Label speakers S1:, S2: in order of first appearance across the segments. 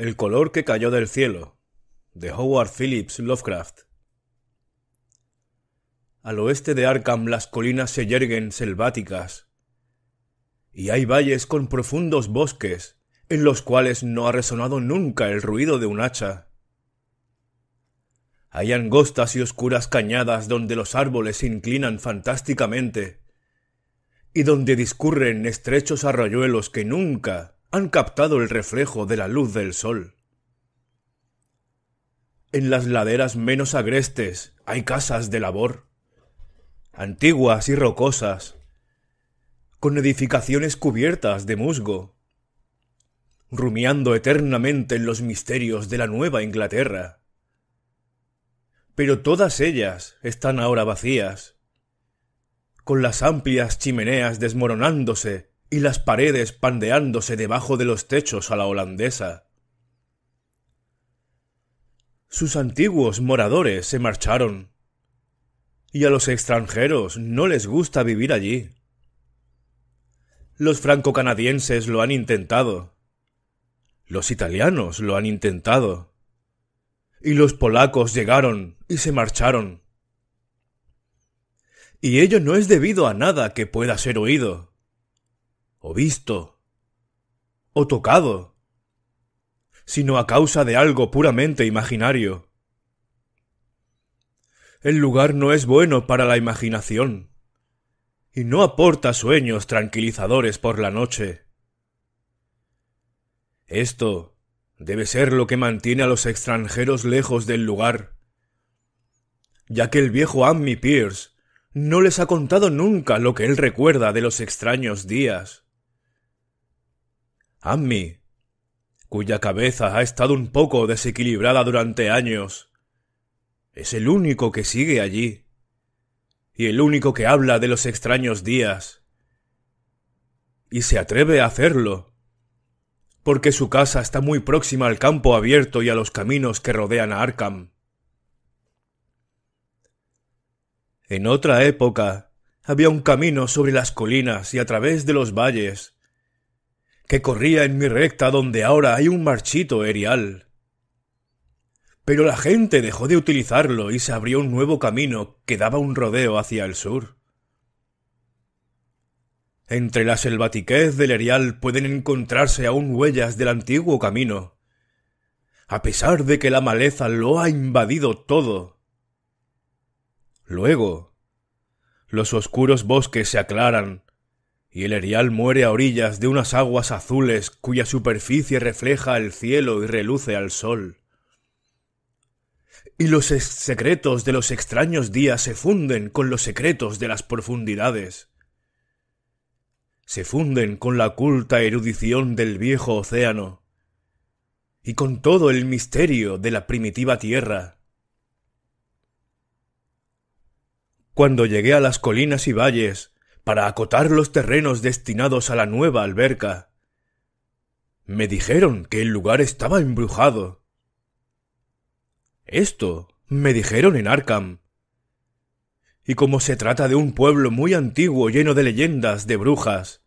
S1: El color que cayó del cielo, de Howard Phillips Lovecraft. Al oeste de Arkham las colinas se yerguen selváticas, y hay valles con profundos bosques en los cuales no ha resonado nunca el ruido de un hacha. Hay angostas y oscuras cañadas donde los árboles se inclinan fantásticamente y donde discurren estrechos arroyuelos que nunca han captado el reflejo de la luz del sol. En las laderas menos agrestes hay casas de labor, antiguas y rocosas, con edificaciones cubiertas de musgo, rumiando eternamente en los misterios de la Nueva Inglaterra. Pero todas ellas están ahora vacías, con las amplias chimeneas desmoronándose y las paredes pandeándose debajo de los techos a la holandesa. Sus antiguos moradores se marcharon, y a los extranjeros no les gusta vivir allí. Los franco-canadienses lo han intentado, los italianos lo han intentado, y los polacos llegaron y se marcharon. Y ello no es debido a nada que pueda ser oído o visto, o tocado, sino a causa de algo puramente imaginario. El lugar no es bueno para la imaginación, y no aporta sueños tranquilizadores por la noche. Esto debe ser lo que mantiene a los extranjeros lejos del lugar, ya que el viejo Amy Pierce no les ha contado nunca lo que él recuerda de los extraños días Ammi, cuya cabeza ha estado un poco desequilibrada durante años, es el único que sigue allí, y el único que habla de los extraños días, y se atreve a hacerlo, porque su casa está muy próxima al campo abierto y a los caminos que rodean a Arkham. En otra época había un camino sobre las colinas y a través de los valles, que corría en mi recta donde ahora hay un marchito erial. Pero la gente dejó de utilizarlo y se abrió un nuevo camino que daba un rodeo hacia el sur. Entre la selvatiquez del erial pueden encontrarse aún huellas del antiguo camino, a pesar de que la maleza lo ha invadido todo. Luego, los oscuros bosques se aclaran y el erial muere a orillas de unas aguas azules cuya superficie refleja el cielo y reluce al sol. Y los secretos de los extraños días se funden con los secretos de las profundidades. Se funden con la culta erudición del viejo océano y con todo el misterio de la primitiva tierra. Cuando llegué a las colinas y valles, para acotar los terrenos destinados a la nueva alberca. Me dijeron que el lugar estaba embrujado. Esto me dijeron en Arkham. Y como se trata de un pueblo muy antiguo lleno de leyendas de brujas,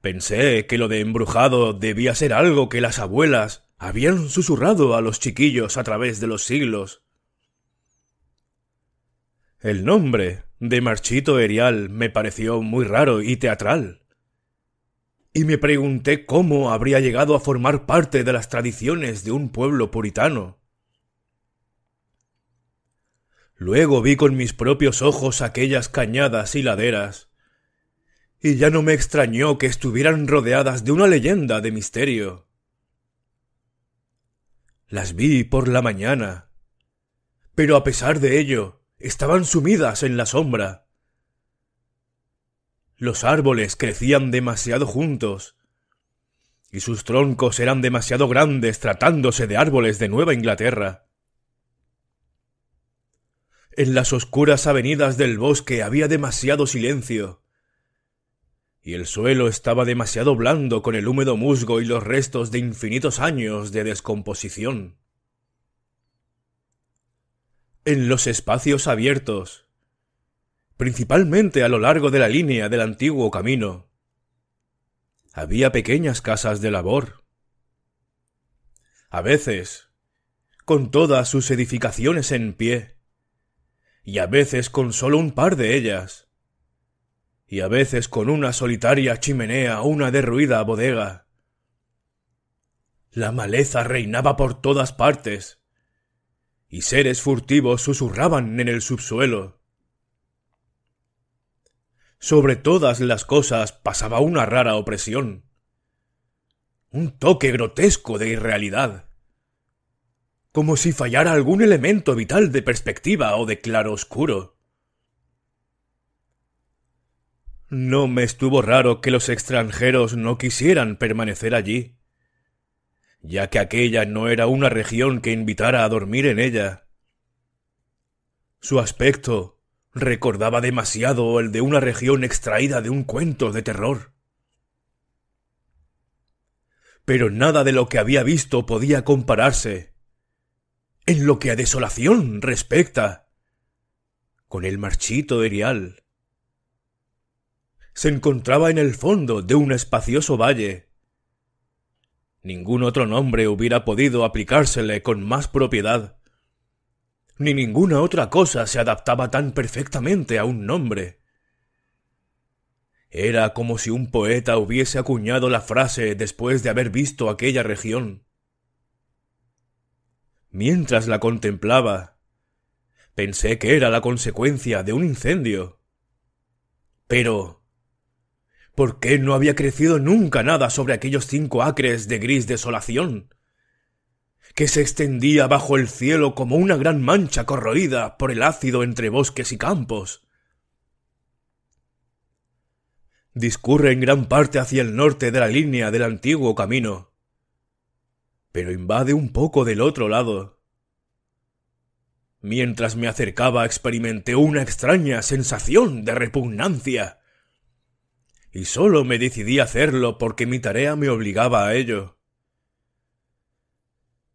S1: pensé que lo de embrujado debía ser algo que las abuelas habían susurrado a los chiquillos a través de los siglos. El nombre de marchito erial me pareció muy raro y teatral. Y me pregunté cómo habría llegado a formar parte de las tradiciones de un pueblo puritano. Luego vi con mis propios ojos aquellas cañadas y laderas, y ya no me extrañó que estuvieran rodeadas de una leyenda de misterio. Las vi por la mañana, pero a pesar de ello, estaban sumidas en la sombra. Los árboles crecían demasiado juntos, y sus troncos eran demasiado grandes tratándose de árboles de Nueva Inglaterra. En las oscuras avenidas del bosque había demasiado silencio, y el suelo estaba demasiado blando con el húmedo musgo y los restos de infinitos años de descomposición en los espacios abiertos, principalmente a lo largo de la línea del antiguo camino. Había pequeñas casas de labor. A veces, con todas sus edificaciones en pie, y a veces con solo un par de ellas, y a veces con una solitaria chimenea o una derruida bodega. La maleza reinaba por todas partes, y seres furtivos susurraban en el subsuelo. Sobre todas las cosas pasaba una rara opresión, un toque grotesco de irrealidad, como si fallara algún elemento vital de perspectiva o de claro oscuro. No me estuvo raro que los extranjeros no quisieran permanecer allí ya que aquella no era una región que invitara a dormir en ella. Su aspecto recordaba demasiado el de una región extraída de un cuento de terror. Pero nada de lo que había visto podía compararse, en lo que a desolación respecta, con el marchito erial. Se encontraba en el fondo de un espacioso valle, Ningún otro nombre hubiera podido aplicársele con más propiedad. Ni ninguna otra cosa se adaptaba tan perfectamente a un nombre. Era como si un poeta hubiese acuñado la frase después de haber visto aquella región. Mientras la contemplaba, pensé que era la consecuencia de un incendio. Pero ¿Por qué no había crecido nunca nada sobre aquellos cinco acres de gris desolación, que se extendía bajo el cielo como una gran mancha corroída por el ácido entre bosques y campos. Discurre en gran parte hacia el norte de la línea del antiguo camino, pero invade un poco del otro lado. Mientras me acercaba experimenté una extraña sensación de repugnancia y solo me decidí a hacerlo porque mi tarea me obligaba a ello.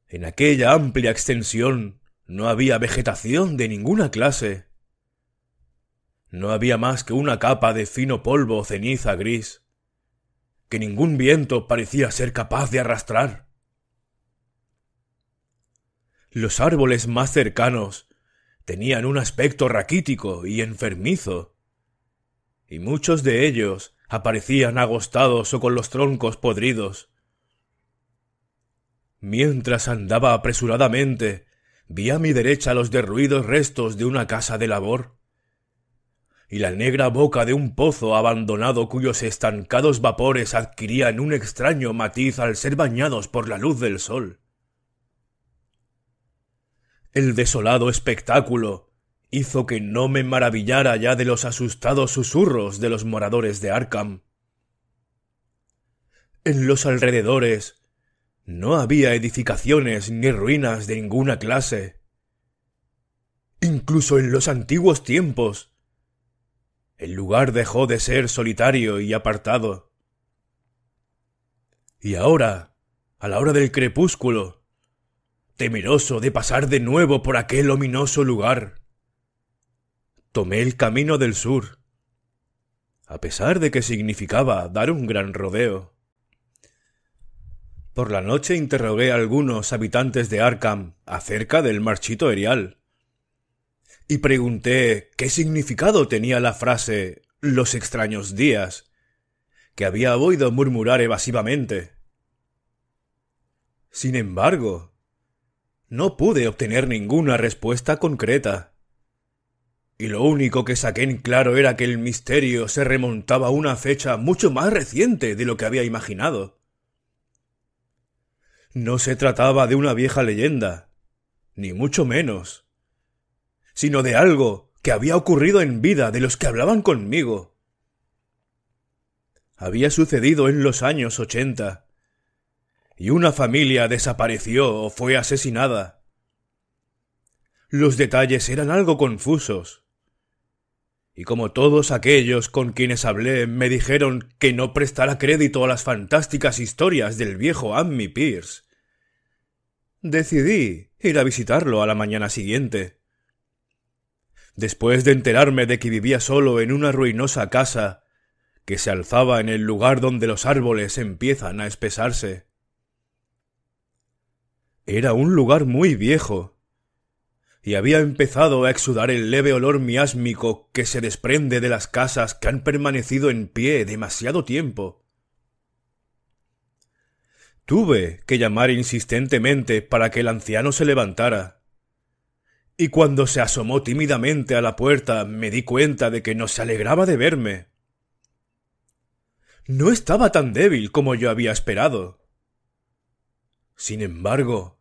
S1: En aquella amplia extensión no había vegetación de ninguna clase. No había más que una capa de fino polvo o ceniza gris, que ningún viento parecía ser capaz de arrastrar. Los árboles más cercanos tenían un aspecto raquítico y enfermizo, y muchos de ellos aparecían agostados o con los troncos podridos. Mientras andaba apresuradamente, vi a mi derecha los derruidos restos de una casa de labor y la negra boca de un pozo abandonado cuyos estancados vapores adquirían un extraño matiz al ser bañados por la luz del sol. El desolado espectáculo hizo que no me maravillara ya de los asustados susurros de los moradores de Arkham. En los alrededores no había edificaciones ni ruinas de ninguna clase. Incluso en los antiguos tiempos, el lugar dejó de ser solitario y apartado. Y ahora, a la hora del crepúsculo, temeroso de pasar de nuevo por aquel ominoso lugar, tomé el camino del sur. A pesar de que significaba dar un gran rodeo. Por la noche interrogué a algunos habitantes de Arkham acerca del marchito erial. Y pregunté qué significado tenía la frase los extraños días, que había oído murmurar evasivamente. Sin embargo, no pude obtener ninguna respuesta concreta y lo único que saqué en claro era que el misterio se remontaba a una fecha mucho más reciente de lo que había imaginado. No se trataba de una vieja leyenda, ni mucho menos, sino de algo que había ocurrido en vida de los que hablaban conmigo. Había sucedido en los años ochenta, y una familia desapareció o fue asesinada. Los detalles eran algo confusos y como todos aquellos con quienes hablé me dijeron que no prestara crédito a las fantásticas historias del viejo Annie Pierce, decidí ir a visitarlo a la mañana siguiente. Después de enterarme de que vivía solo en una ruinosa casa que se alzaba en el lugar donde los árboles empiezan a espesarse. Era un lugar muy viejo, y había empezado a exudar el leve olor miásmico que se desprende de las casas que han permanecido en pie demasiado tiempo. Tuve que llamar insistentemente para que el anciano se levantara. Y cuando se asomó tímidamente a la puerta me di cuenta de que no se alegraba de verme. No estaba tan débil como yo había esperado. Sin embargo,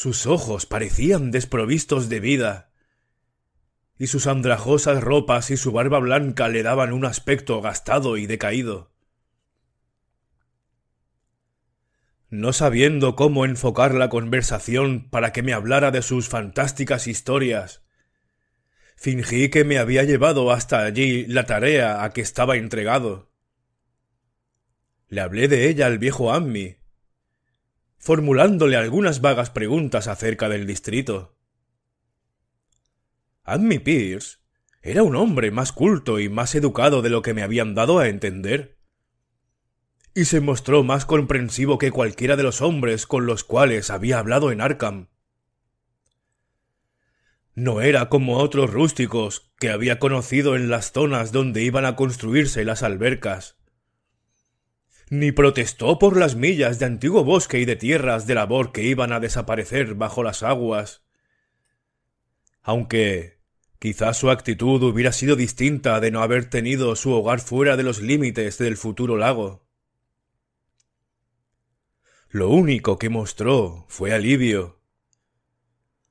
S1: sus ojos parecían desprovistos de vida, y sus andrajosas ropas y su barba blanca le daban un aspecto gastado y decaído. No sabiendo cómo enfocar la conversación para que me hablara de sus fantásticas historias, fingí que me había llevado hasta allí la tarea a que estaba entregado. Le hablé de ella al viejo Ammi, formulándole algunas vagas preguntas acerca del distrito. Admi Pierce era un hombre más culto y más educado de lo que me habían dado a entender. Y se mostró más comprensivo que cualquiera de los hombres con los cuales había hablado en Arkham. No era como otros rústicos que había conocido en las zonas donde iban a construirse las albercas ni protestó por las millas de antiguo bosque y de tierras de labor que iban a desaparecer bajo las aguas. Aunque quizás su actitud hubiera sido distinta de no haber tenido su hogar fuera de los límites del futuro lago. Lo único que mostró fue alivio.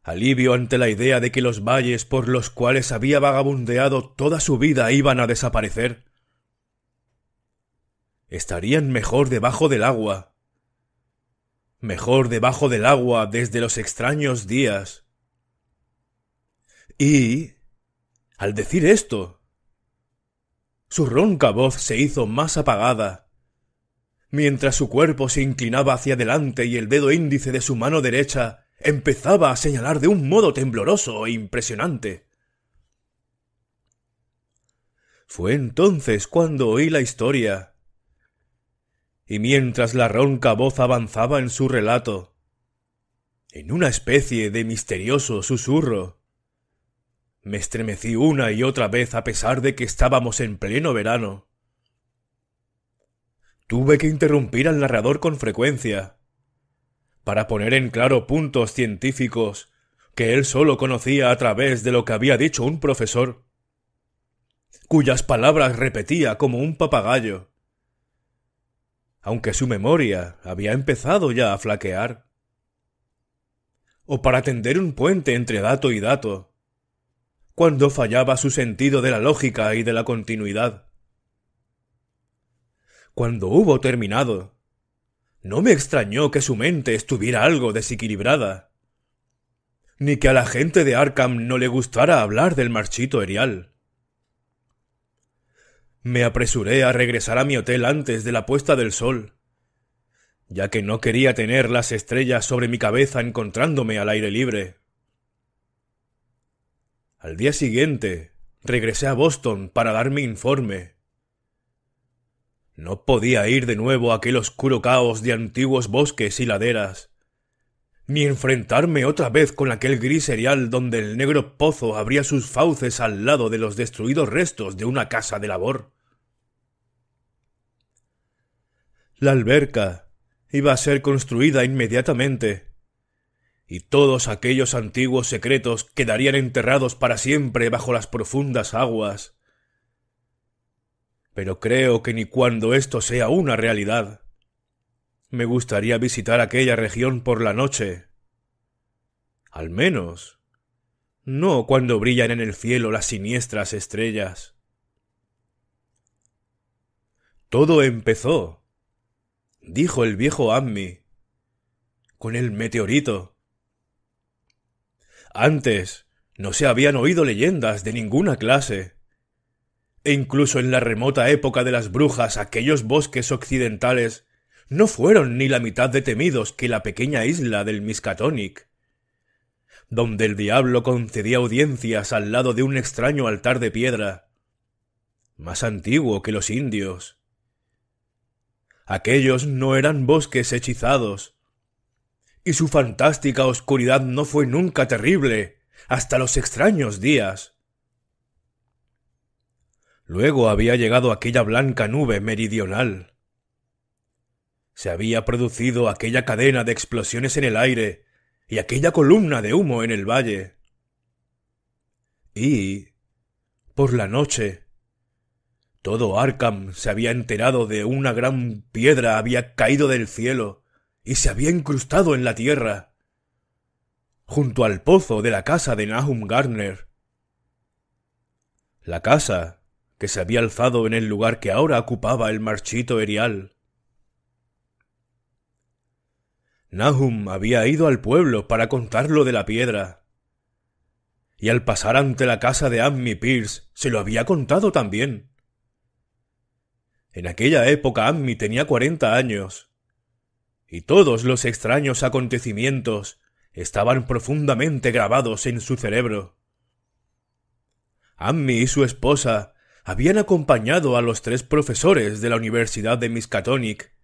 S1: Alivio ante la idea de que los valles por los cuales había vagabundeado toda su vida iban a desaparecer estarían mejor debajo del agua. Mejor debajo del agua desde los extraños días. Y... al decir esto, su ronca voz se hizo más apagada, mientras su cuerpo se inclinaba hacia adelante y el dedo índice de su mano derecha empezaba a señalar de un modo tembloroso e impresionante. Fue entonces cuando oí la historia y mientras la ronca voz avanzaba en su relato, en una especie de misterioso susurro. Me estremecí una y otra vez a pesar de que estábamos en pleno verano. Tuve que interrumpir al narrador con frecuencia, para poner en claro puntos científicos que él solo conocía a través de lo que había dicho un profesor, cuyas palabras repetía como un papagayo aunque su memoria había empezado ya a flaquear. O para tender un puente entre dato y dato, cuando fallaba su sentido de la lógica y de la continuidad. Cuando hubo terminado, no me extrañó que su mente estuviera algo desequilibrada, ni que a la gente de Arkham no le gustara hablar del marchito Erial. Me apresuré a regresar a mi hotel antes de la puesta del sol, ya que no quería tener las estrellas sobre mi cabeza encontrándome al aire libre. Al día siguiente, regresé a Boston para dar mi informe. No podía ir de nuevo a aquel oscuro caos de antiguos bosques y laderas, ni enfrentarme otra vez con aquel gris serial donde el negro pozo abría sus fauces al lado de los destruidos restos de una casa de labor. La alberca iba a ser construida inmediatamente. Y todos aquellos antiguos secretos quedarían enterrados para siempre bajo las profundas aguas. Pero creo que ni cuando esto sea una realidad. Me gustaría visitar aquella región por la noche. Al menos. No cuando brillan en el cielo las siniestras estrellas. Todo empezó dijo el viejo Ammi, con el meteorito. Antes no se habían oído leyendas de ninguna clase. E incluso en la remota época de las brujas aquellos bosques occidentales no fueron ni la mitad de temidos que la pequeña isla del Miskatonic, donde el diablo concedía audiencias al lado de un extraño altar de piedra, más antiguo que los indios, Aquellos no eran bosques hechizados. Y su fantástica oscuridad no fue nunca terrible, hasta los extraños días. Luego había llegado aquella blanca nube meridional. Se había producido aquella cadena de explosiones en el aire y aquella columna de humo en el valle. Y, por la noche, todo Arkham se había enterado de una gran piedra había caído del cielo y se había incrustado en la tierra. Junto al pozo de la casa de Nahum Gardner. La casa que se había alzado en el lugar que ahora ocupaba el marchito erial. Nahum había ido al pueblo para contar lo de la piedra. Y al pasar ante la casa de Ammi Pierce se lo había contado también. En aquella época Ammi tenía cuarenta años, y todos los extraños acontecimientos estaban profundamente grabados en su cerebro. Ammi y su esposa habían acompañado a los tres profesores de la Universidad de Miskatonic,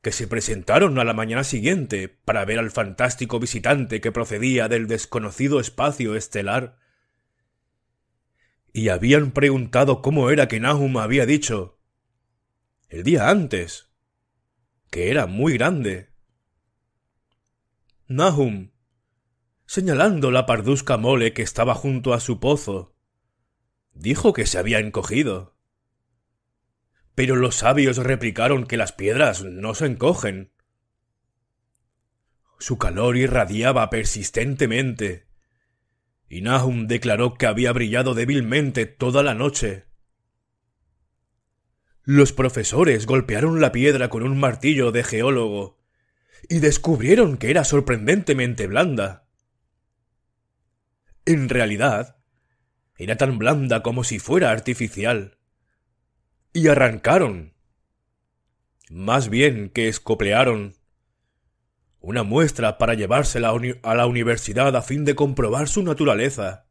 S1: que se presentaron a la mañana siguiente para ver al fantástico visitante que procedía del desconocido espacio estelar. Y habían preguntado cómo era que Nahum había dicho el día antes, que era muy grande. Nahum, señalando la pardusca mole que estaba junto a su pozo, dijo que se había encogido. Pero los sabios replicaron que las piedras no se encogen. Su calor irradiaba persistentemente, y Nahum declaró que había brillado débilmente toda la noche los profesores golpearon la piedra con un martillo de geólogo y descubrieron que era sorprendentemente blanda. En realidad, era tan blanda como si fuera artificial. Y arrancaron. Más bien que escoplearon. Una muestra para llevársela a la universidad a fin de comprobar su naturaleza.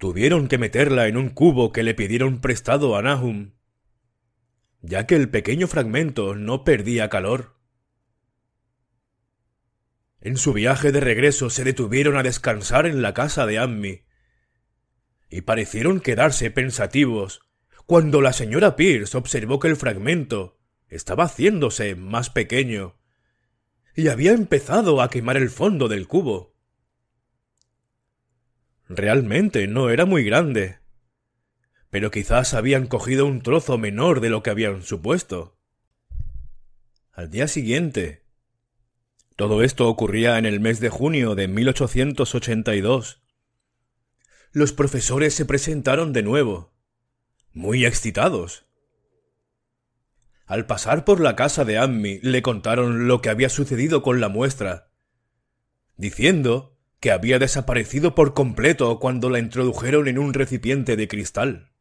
S1: Tuvieron que meterla en un cubo que le pidieron prestado a Nahum, ya que el pequeño fragmento no perdía calor. En su viaje de regreso se detuvieron a descansar en la casa de Ammi, y parecieron quedarse pensativos cuando la señora Pierce observó que el fragmento estaba haciéndose más pequeño y había empezado a quemar el fondo del cubo. Realmente no era muy grande. Pero quizás habían cogido un trozo menor de lo que habían supuesto. Al día siguiente. Todo esto ocurría en el mes de junio de 1882. Los profesores se presentaron de nuevo, muy excitados. Al pasar por la casa de Ammi le contaron lo que había sucedido con la muestra, diciendo que había desaparecido por completo cuando la introdujeron en un recipiente de cristal.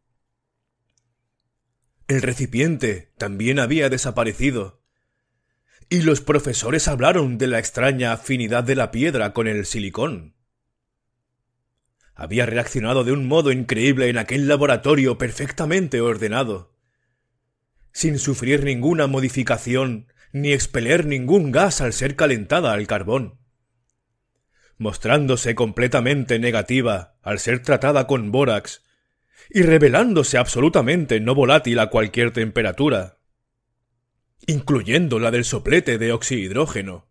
S1: El recipiente también había desaparecido, y los profesores hablaron de la extraña afinidad de la piedra con el silicón. Había reaccionado de un modo increíble en aquel laboratorio perfectamente ordenado, sin sufrir ninguna modificación ni expeler ningún gas al ser calentada al carbón mostrándose completamente negativa al ser tratada con bórax y revelándose absolutamente no volátil a cualquier temperatura, incluyendo la del soplete de oxihidrógeno.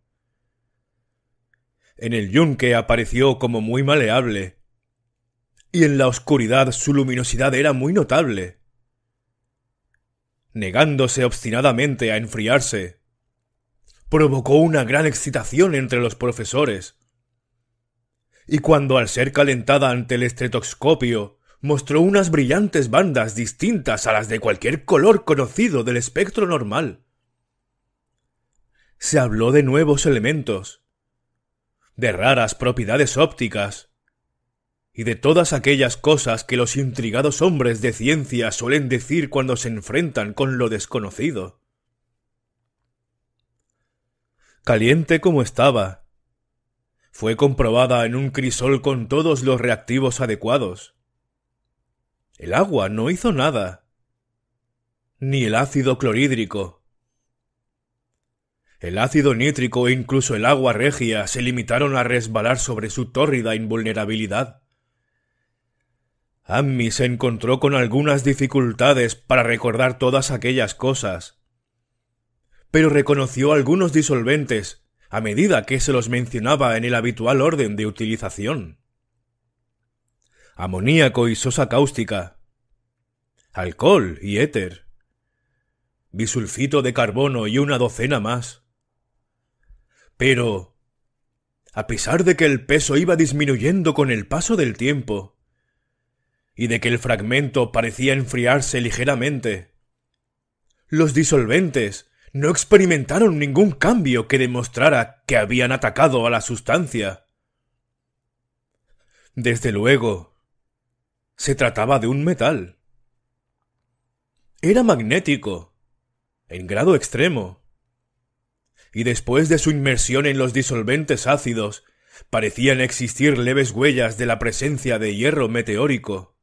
S1: En el yunque apareció como muy maleable, y en la oscuridad su luminosidad era muy notable, negándose obstinadamente a enfriarse. Provocó una gran excitación entre los profesores, y cuando al ser calentada ante el estretoscopio mostró unas brillantes bandas distintas a las de cualquier color conocido del espectro normal. Se habló de nuevos elementos, de raras propiedades ópticas, y de todas aquellas cosas que los intrigados hombres de ciencia suelen decir cuando se enfrentan con lo desconocido. Caliente como estaba, fue comprobada en un crisol con todos los reactivos adecuados. El agua no hizo nada. Ni el ácido clorhídrico. El ácido nítrico e incluso el agua regia se limitaron a resbalar sobre su tórrida invulnerabilidad. Ammi se encontró con algunas dificultades para recordar todas aquellas cosas, pero reconoció algunos disolventes a medida que se los mencionaba en el habitual orden de utilización. Amoníaco y sosa cáustica, alcohol y éter, bisulfito de carbono y una docena más. Pero, a pesar de que el peso iba disminuyendo con el paso del tiempo, y de que el fragmento parecía enfriarse ligeramente, los disolventes no experimentaron ningún cambio que demostrara que habían atacado a la sustancia. Desde luego, se trataba de un metal. Era magnético, en grado extremo. Y después de su inmersión en los disolventes ácidos, parecían existir leves huellas de la presencia de hierro meteórico.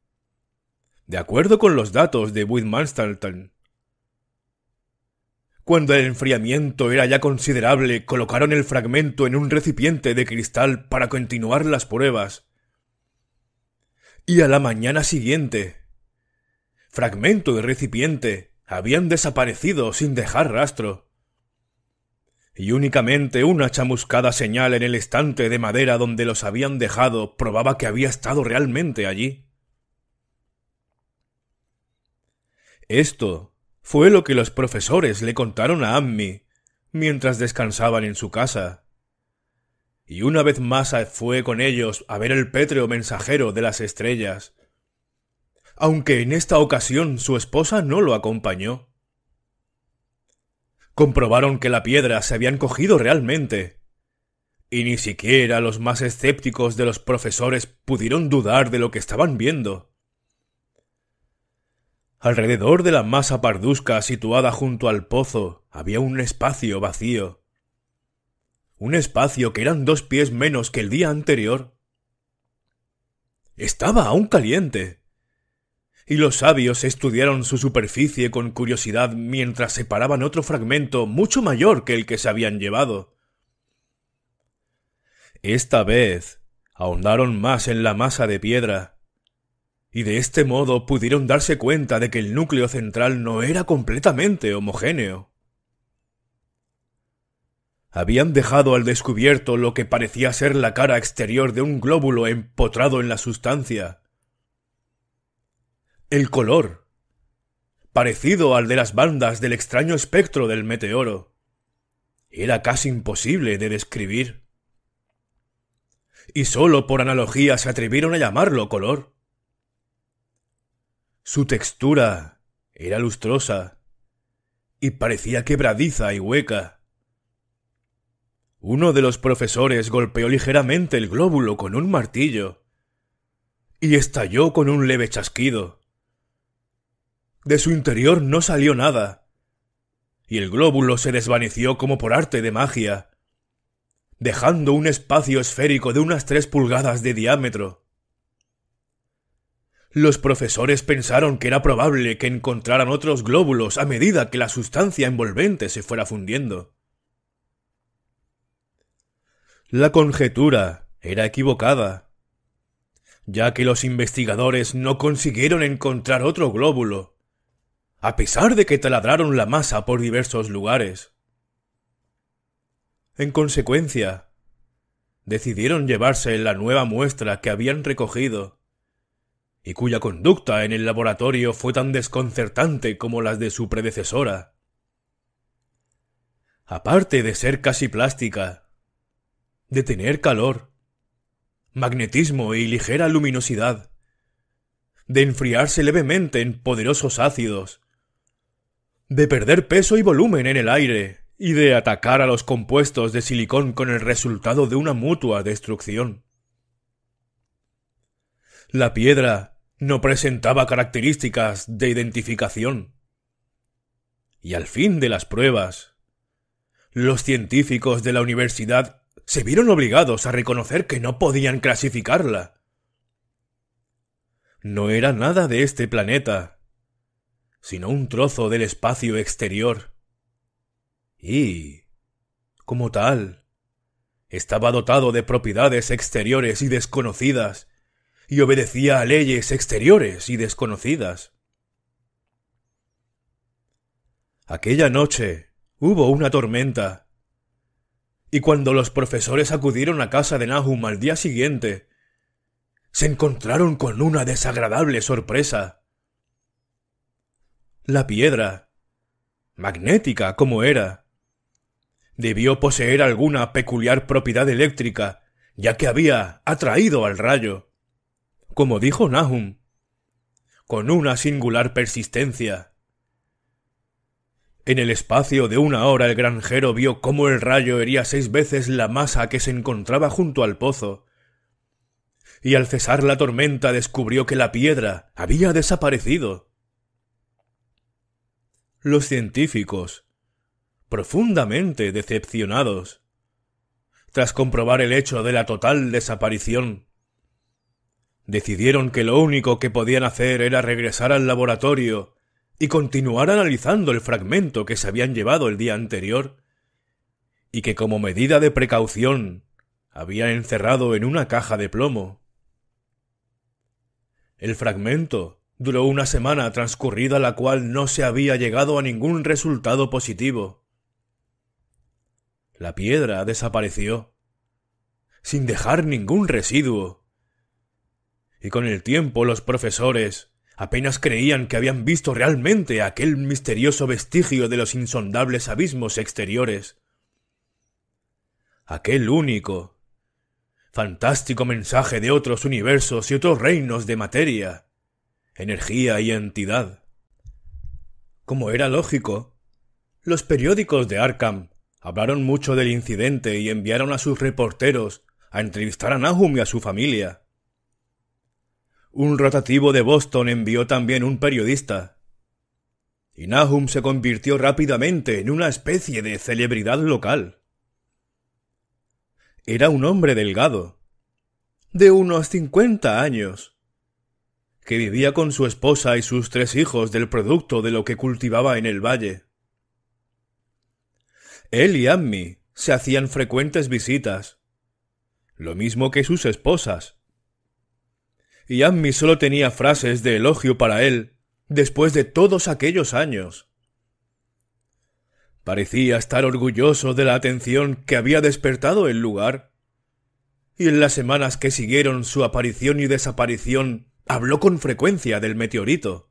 S1: De acuerdo con los datos de cuando el enfriamiento era ya considerable, colocaron el fragmento en un recipiente de cristal para continuar las pruebas. Y a la mañana siguiente. Fragmento y recipiente habían desaparecido sin dejar rastro. Y únicamente una chamuscada señal en el estante de madera donde los habían dejado probaba que había estado realmente allí. Esto fue lo que los profesores le contaron a Ammi mientras descansaban en su casa. Y una vez más fue con ellos a ver el pétreo mensajero de las estrellas, aunque en esta ocasión su esposa no lo acompañó. Comprobaron que la piedra se habían cogido realmente, y ni siquiera los más escépticos de los profesores pudieron dudar de lo que estaban viendo. Alrededor de la masa pardusca situada junto al pozo había un espacio vacío. Un espacio que eran dos pies menos que el día anterior. Estaba aún caliente. Y los sabios estudiaron su superficie con curiosidad mientras separaban otro fragmento mucho mayor que el que se habían llevado. Esta vez ahondaron más en la masa de piedra y de este modo pudieron darse cuenta de que el núcleo central no era completamente homogéneo. Habían dejado al descubierto lo que parecía ser la cara exterior de un glóbulo empotrado en la sustancia. El color, parecido al de las bandas del extraño espectro del meteoro, era casi imposible de describir. Y solo por analogía se atrevieron a llamarlo color su textura era lustrosa y parecía quebradiza y hueca. Uno de los profesores golpeó ligeramente el glóbulo con un martillo y estalló con un leve chasquido. De su interior no salió nada, y el glóbulo se desvaneció como por arte de magia, dejando un espacio esférico de unas tres pulgadas de diámetro. Los profesores pensaron que era probable que encontraran otros glóbulos a medida que la sustancia envolvente se fuera fundiendo. La conjetura era equivocada, ya que los investigadores no consiguieron encontrar otro glóbulo, a pesar de que taladraron la masa por diversos lugares. En consecuencia, decidieron llevarse la nueva muestra que habían recogido y cuya conducta en el laboratorio fue tan desconcertante como las de su predecesora. Aparte de ser casi plástica, de tener calor, magnetismo y ligera luminosidad, de enfriarse levemente en poderosos ácidos, de perder peso y volumen en el aire, y de atacar a los compuestos de silicón con el resultado de una mutua destrucción. La piedra no presentaba características de identificación. Y al fin de las pruebas, los científicos de la universidad se vieron obligados a reconocer que no podían clasificarla. No era nada de este planeta, sino un trozo del espacio exterior. Y, como tal, estaba dotado de propiedades exteriores y desconocidas y obedecía a leyes exteriores y desconocidas. Aquella noche hubo una tormenta, y cuando los profesores acudieron a casa de Nahum al día siguiente, se encontraron con una desagradable sorpresa. La piedra, magnética como era, debió poseer alguna peculiar propiedad eléctrica, ya que había atraído al rayo como dijo Nahum, con una singular persistencia. En el espacio de una hora el granjero vio cómo el rayo hería seis veces la masa que se encontraba junto al pozo, y al cesar la tormenta descubrió que la piedra había desaparecido. Los científicos, profundamente decepcionados, tras comprobar el hecho de la total desaparición decidieron que lo único que podían hacer era regresar al laboratorio y continuar analizando el fragmento que se habían llevado el día anterior, y que como medida de precaución había encerrado en una caja de plomo. El fragmento duró una semana transcurrida la cual no se había llegado a ningún resultado positivo. La piedra desapareció, sin dejar ningún residuo y con el tiempo los profesores apenas creían que habían visto realmente aquel misterioso vestigio de los insondables abismos exteriores. Aquel único, fantástico mensaje de otros universos y otros reinos de materia, energía y entidad. Como era lógico, los periódicos de Arkham hablaron mucho del incidente y enviaron a sus reporteros a entrevistar a Nahum y a su familia. Un rotativo de Boston envió también un periodista. Y Nahum se convirtió rápidamente en una especie de celebridad local. Era un hombre delgado, de unos cincuenta años, que vivía con su esposa y sus tres hijos del producto de lo que cultivaba en el valle. Él y Ammi se hacían frecuentes visitas, lo mismo que sus esposas, y Ammi solo tenía frases de elogio para él después de todos aquellos años. Parecía estar orgulloso de la atención que había despertado el lugar. Y en las semanas que siguieron su aparición y desaparición, habló con frecuencia del meteorito.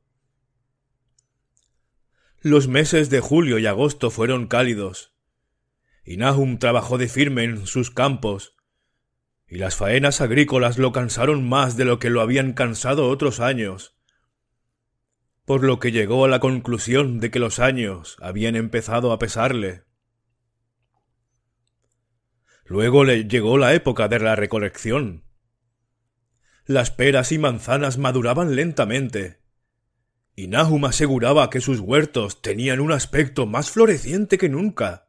S1: Los meses de julio y agosto fueron cálidos. y trabajó de firme en sus campos, y las faenas agrícolas lo cansaron más de lo que lo habían cansado otros años, por lo que llegó a la conclusión de que los años habían empezado a pesarle. Luego le llegó la época de la recolección. Las peras y manzanas maduraban lentamente, y Nahum aseguraba que sus huertos tenían un aspecto más floreciente que nunca.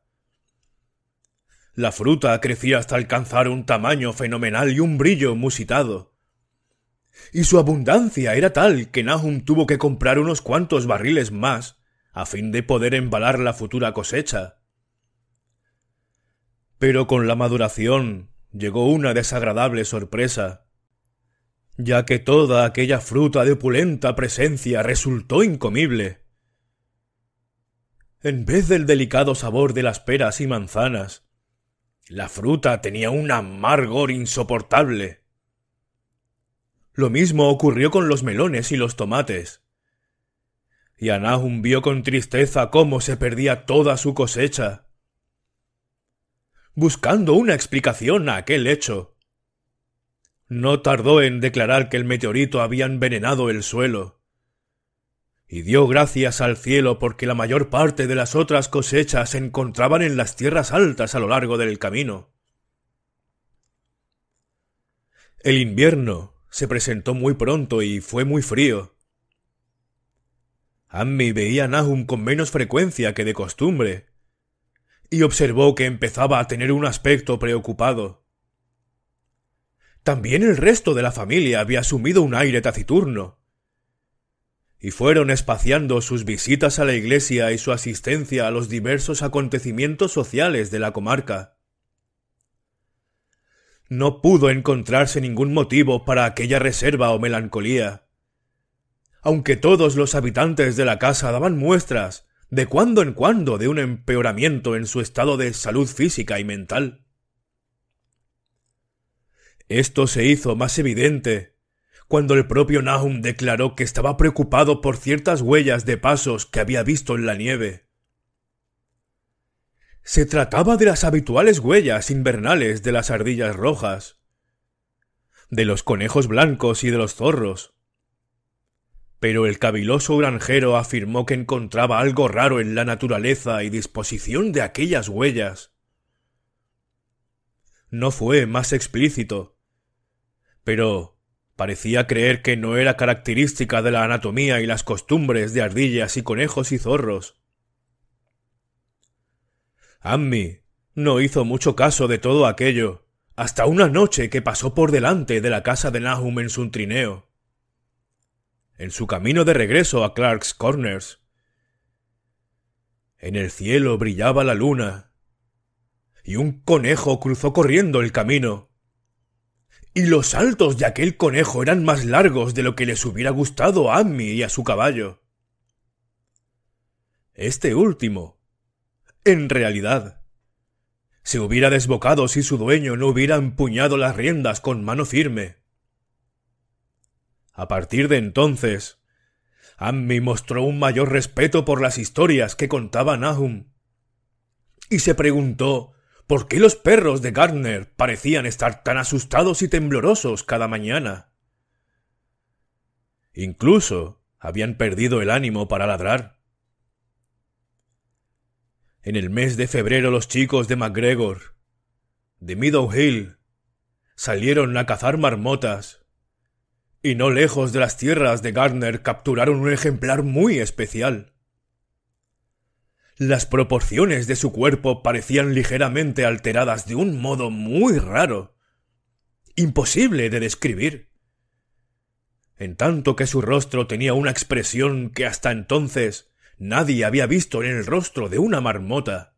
S1: La fruta crecía hasta alcanzar un tamaño fenomenal y un brillo musitado. Y su abundancia era tal que Nahum tuvo que comprar unos cuantos barriles más a fin de poder embalar la futura cosecha. Pero con la maduración llegó una desagradable sorpresa, ya que toda aquella fruta de opulenta presencia resultó incomible. En vez del delicado sabor de las peras y manzanas, la fruta tenía un amargor insoportable. Lo mismo ocurrió con los melones y los tomates. Y Anahum vio con tristeza cómo se perdía toda su cosecha. Buscando una explicación a aquel hecho. No tardó en declarar que el meteorito había envenenado el suelo y dio gracias al cielo porque la mayor parte de las otras cosechas se encontraban en las tierras altas a lo largo del camino. El invierno se presentó muy pronto y fue muy frío. Ammi veía a Nahum con menos frecuencia que de costumbre, y observó que empezaba a tener un aspecto preocupado. También el resto de la familia había asumido un aire taciturno y fueron espaciando sus visitas a la iglesia y su asistencia a los diversos acontecimientos sociales de la comarca. No pudo encontrarse ningún motivo para aquella reserva o melancolía. Aunque todos los habitantes de la casa daban muestras, de cuando en cuando, de un empeoramiento en su estado de salud física y mental. Esto se hizo más evidente cuando el propio Nahum declaró que estaba preocupado por ciertas huellas de pasos que había visto en la nieve. Se trataba de las habituales huellas invernales de las ardillas rojas, de los conejos blancos y de los zorros. Pero el caviloso granjero afirmó que encontraba algo raro en la naturaleza y disposición de aquellas huellas. No fue más explícito, pero Parecía creer que no era característica de la anatomía y las costumbres de ardillas y conejos y zorros. Ammi no hizo mucho caso de todo aquello, hasta una noche que pasó por delante de la casa de Nahum en su trineo. En su camino de regreso a Clark's Corners. En el cielo brillaba la luna, y un conejo cruzó corriendo el camino, y los saltos de aquel conejo eran más largos de lo que les hubiera gustado a Ammi y a su caballo. Este último, en realidad, se hubiera desbocado si su dueño no hubiera empuñado las riendas con mano firme. A partir de entonces, Ammi mostró un mayor respeto por las historias que contaba Nahum, y se preguntó ¿Por qué los perros de Gardner parecían estar tan asustados y temblorosos cada mañana? Incluso habían perdido el ánimo para ladrar. En el mes de febrero los chicos de MacGregor, de Meadow Hill, salieron a cazar marmotas, y no lejos de las tierras de Gardner capturaron un ejemplar muy especial. Las proporciones de su cuerpo parecían ligeramente alteradas de un modo muy raro, imposible de describir. En tanto que su rostro tenía una expresión que hasta entonces nadie había visto en el rostro de una marmota.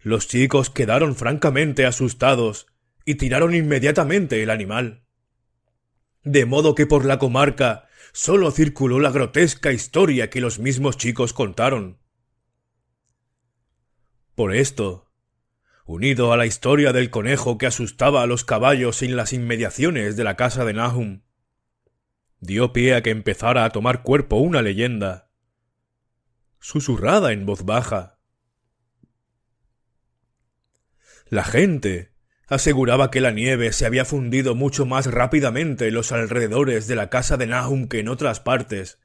S1: Los chicos quedaron francamente asustados y tiraron inmediatamente el animal. De modo que por la comarca solo circuló la grotesca historia que los mismos chicos contaron. Por esto, unido a la historia del conejo que asustaba a los caballos en las inmediaciones de la casa de Nahum, dio pie a que empezara a tomar cuerpo una leyenda, susurrada en voz baja. La gente, Aseguraba que la nieve se había fundido mucho más rápidamente en los alrededores de la casa de Nahum que en otras partes.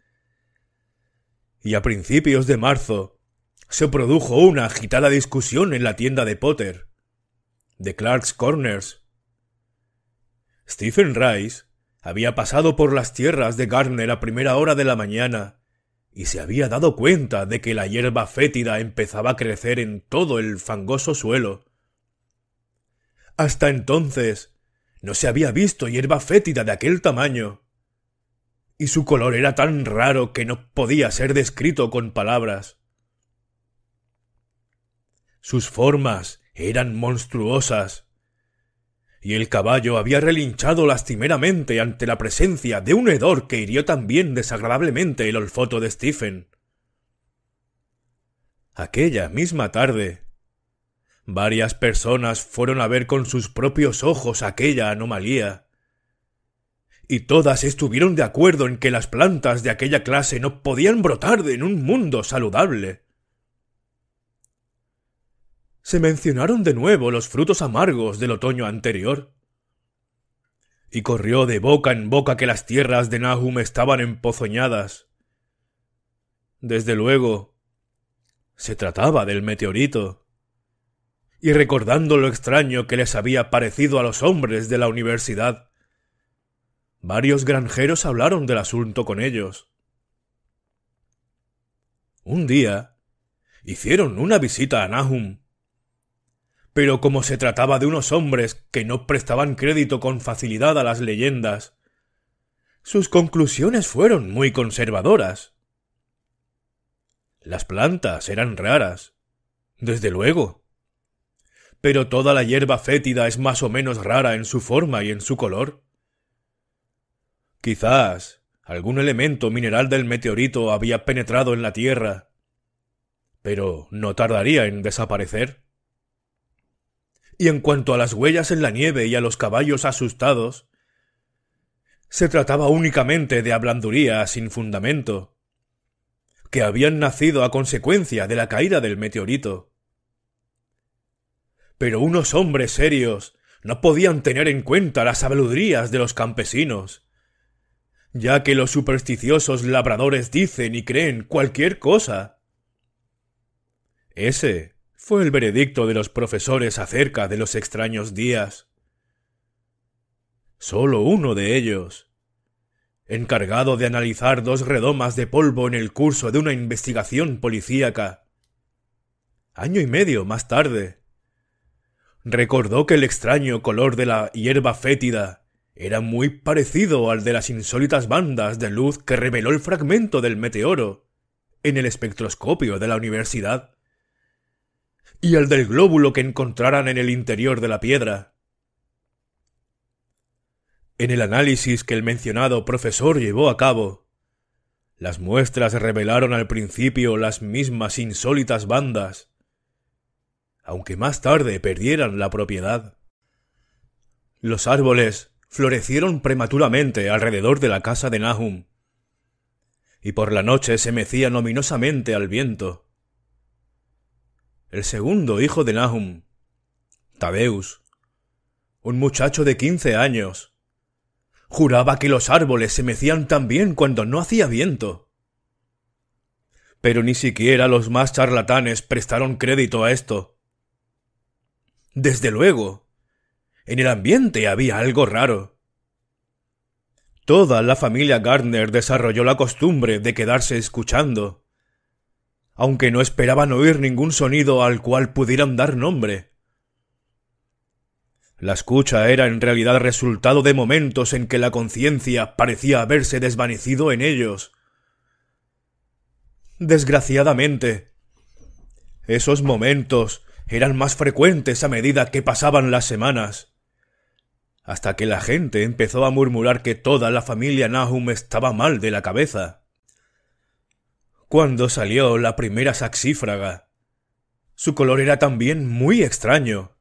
S1: Y a principios de marzo se produjo una agitada discusión en la tienda de Potter, de Clark's Corners. Stephen Rice había pasado por las tierras de Garner a primera hora de la mañana y se había dado cuenta de que la hierba fétida empezaba a crecer en todo el fangoso suelo. Hasta entonces no se había visto hierba fétida de aquel tamaño. Y su color era tan raro que no podía ser descrito con palabras. Sus formas eran monstruosas, y el caballo había relinchado lastimeramente ante la presencia de un hedor que hirió también desagradablemente el olfato de Stephen. Aquella misma tarde, Varias personas fueron a ver con sus propios ojos aquella anomalía. Y todas estuvieron de acuerdo en que las plantas de aquella clase no podían brotar en un mundo saludable. Se mencionaron de nuevo los frutos amargos del otoño anterior. Y corrió de boca en boca que las tierras de Nahum estaban empozoñadas. Desde luego, se trataba del meteorito y recordando lo extraño que les había parecido a los hombres de la universidad. Varios granjeros hablaron del asunto con ellos. Un día hicieron una visita a Nahum. Pero como se trataba de unos hombres que no prestaban crédito con facilidad a las leyendas, sus conclusiones fueron muy conservadoras. Las plantas eran raras, desde luego pero toda la hierba fétida es más o menos rara en su forma y en su color. Quizás algún elemento mineral del meteorito había penetrado en la Tierra, pero no tardaría en desaparecer. Y en cuanto a las huellas en la nieve y a los caballos asustados, se trataba únicamente de ablanduría sin fundamento, que habían nacido a consecuencia de la caída del meteorito. Pero unos hombres serios no podían tener en cuenta las habludurías de los campesinos, ya que los supersticiosos labradores dicen y creen cualquier cosa. Ese fue el veredicto de los profesores acerca de los extraños días. Solo uno de ellos, encargado de analizar dos redomas de polvo en el curso de una investigación policíaca. Año y medio más tarde, Recordó que el extraño color de la hierba fétida era muy parecido al de las insólitas bandas de luz que reveló el fragmento del meteoro en el espectroscopio de la universidad, y al del glóbulo que encontraran en el interior de la piedra. En el análisis que el mencionado profesor llevó a cabo, las muestras revelaron al principio las mismas insólitas bandas, aunque más tarde perdieran la propiedad. Los árboles florecieron prematuramente alrededor de la casa de Nahum, y por la noche se mecían ominosamente al viento. El segundo hijo de Nahum, Tabeus, un muchacho de quince años, juraba que los árboles se mecían también cuando no hacía viento. Pero ni siquiera los más charlatanes prestaron crédito a esto desde luego. En el ambiente había algo raro. Toda la familia Gardner desarrolló la costumbre de quedarse escuchando, aunque no esperaban oír ningún sonido al cual pudieran dar nombre. La escucha era en realidad resultado de momentos en que la conciencia parecía haberse desvanecido en ellos. Desgraciadamente, esos momentos eran más frecuentes a medida que pasaban las semanas, hasta que la gente empezó a murmurar que toda la familia Nahum estaba mal de la cabeza. Cuando salió la primera saxífraga, su color era también muy extraño.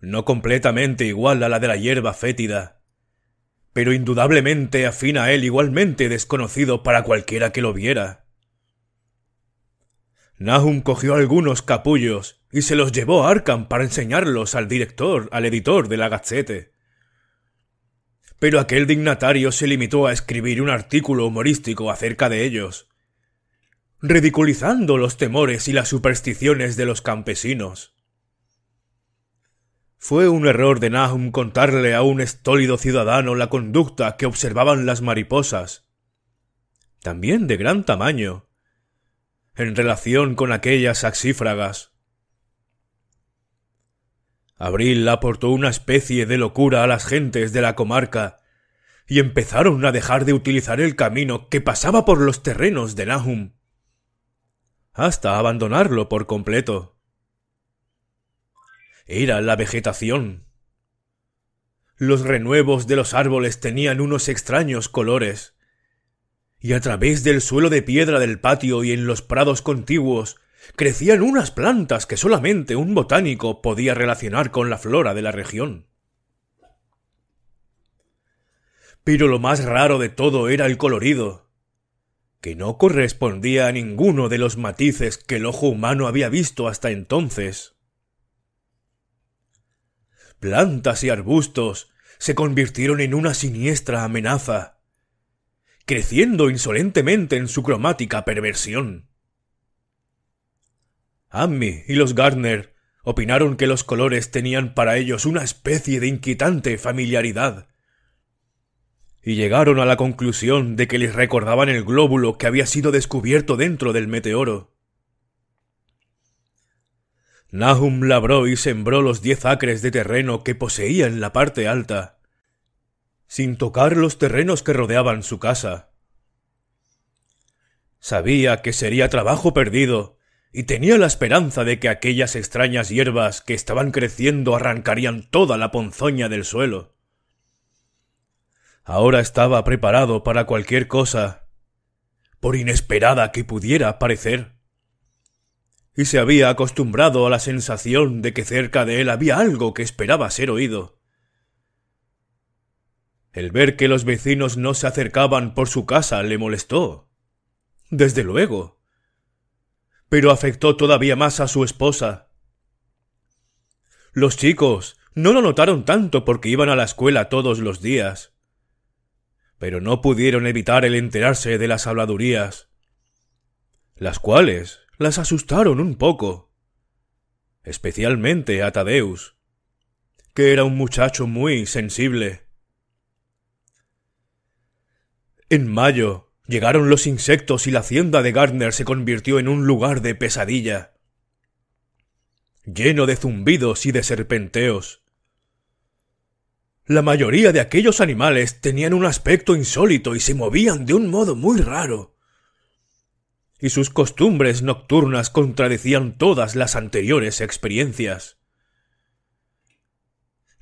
S1: No completamente igual a la de la hierba fétida, pero indudablemente afín a él igualmente desconocido para cualquiera que lo viera. Nahum cogió algunos capullos y se los llevó a Arkham para enseñarlos al director, al editor de la Gazette. Pero aquel dignatario se limitó a escribir un artículo humorístico acerca de ellos, ridiculizando los temores y las supersticiones de los campesinos. Fue un error de Nahum contarle a un estólido ciudadano la conducta que observaban las mariposas, también de gran tamaño, en relación con aquellas axífragas. Abril aportó una especie de locura a las gentes de la comarca, y empezaron a dejar de utilizar el camino que pasaba por los terrenos de Nahum, hasta abandonarlo por completo. Era la vegetación. Los renuevos de los árboles tenían unos extraños colores, y a través del suelo de piedra del patio y en los prados contiguos crecían unas plantas que solamente un botánico podía relacionar con la flora de la región. Pero lo más raro de todo era el colorido, que no correspondía a ninguno de los matices que el ojo humano había visto hasta entonces. Plantas y arbustos se convirtieron en una siniestra amenaza creciendo insolentemente en su cromática perversión. Amy y los Gardner opinaron que los colores tenían para ellos una especie de inquietante familiaridad, y llegaron a la conclusión de que les recordaban el glóbulo que había sido descubierto dentro del meteoro. Nahum labró y sembró los diez acres de terreno que poseía en la parte alta, sin tocar los terrenos que rodeaban su casa. Sabía que sería trabajo perdido, y tenía la esperanza de que aquellas extrañas hierbas que estaban creciendo arrancarían toda la ponzoña del suelo. Ahora estaba preparado para cualquier cosa, por inesperada que pudiera parecer. Y se había acostumbrado a la sensación de que cerca de él había algo que esperaba ser oído. El ver que los vecinos no se acercaban por su casa le molestó. Desde luego. Pero afectó todavía más a su esposa. Los chicos no lo notaron tanto porque iban a la escuela todos los días. Pero no pudieron evitar el enterarse de las habladurías, las cuales las asustaron un poco. Especialmente a Tadeus, que era un muchacho muy sensible en mayo llegaron los insectos y la hacienda de Gardner se convirtió en un lugar de pesadilla, lleno de zumbidos y de serpenteos. La mayoría de aquellos animales tenían un aspecto insólito y se movían de un modo muy raro. Y sus costumbres nocturnas contradecían todas las anteriores experiencias.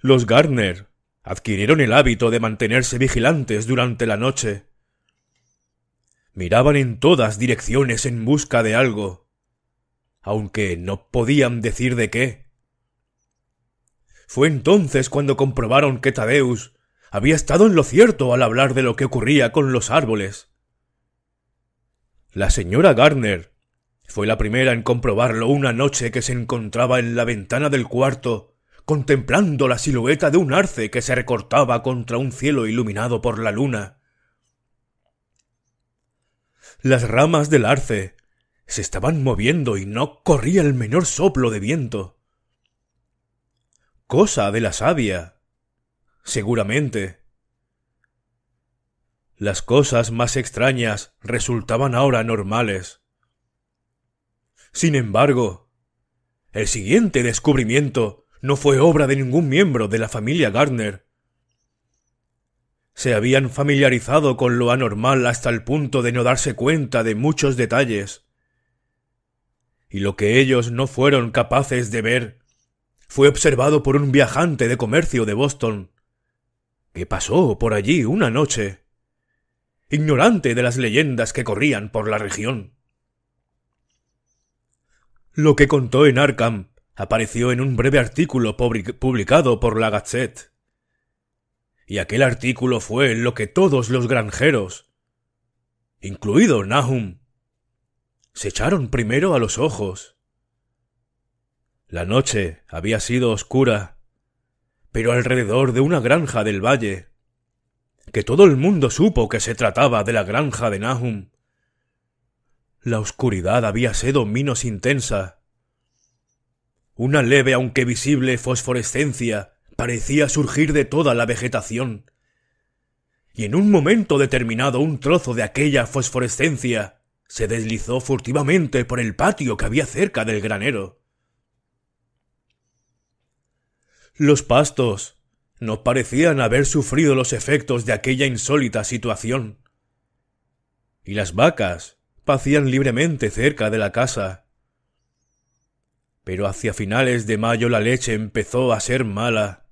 S1: Los Gardner adquirieron el hábito de mantenerse vigilantes durante la noche, miraban en todas direcciones en busca de algo, aunque no podían decir de qué. Fue entonces cuando comprobaron que Tadeus había estado en lo cierto al hablar de lo que ocurría con los árboles. La señora Garner fue la primera en comprobarlo una noche que se encontraba en la ventana del cuarto, contemplando la silueta de un arce que se recortaba contra un cielo iluminado por la luna las ramas del arce se estaban moviendo y no corría el menor soplo de viento. Cosa de la sabia, Seguramente. Las cosas más extrañas resultaban ahora normales. Sin embargo, el siguiente descubrimiento no fue obra de ningún miembro de la familia Gardner, se habían familiarizado con lo anormal hasta el punto de no darse cuenta de muchos detalles. Y lo que ellos no fueron capaces de ver fue observado por un viajante de comercio de Boston, que pasó por allí una noche, ignorante de las leyendas que corrían por la región. Lo que contó en Arkham apareció en un breve artículo publicado por la Gazette y aquel artículo fue lo que todos los granjeros, incluido Nahum, se echaron primero a los ojos. La noche había sido oscura, pero alrededor de una granja del valle, que todo el mundo supo que se trataba de la granja de Nahum. La oscuridad había sido menos intensa. Una leve aunque visible fosforescencia parecía surgir de toda la vegetación. Y en un momento determinado un trozo de aquella fosforescencia se deslizó furtivamente por el patio que había cerca del granero. Los pastos no parecían haber sufrido los efectos de aquella insólita situación. Y las vacas pacían libremente cerca de la casa. Pero hacia finales de mayo la leche empezó a ser mala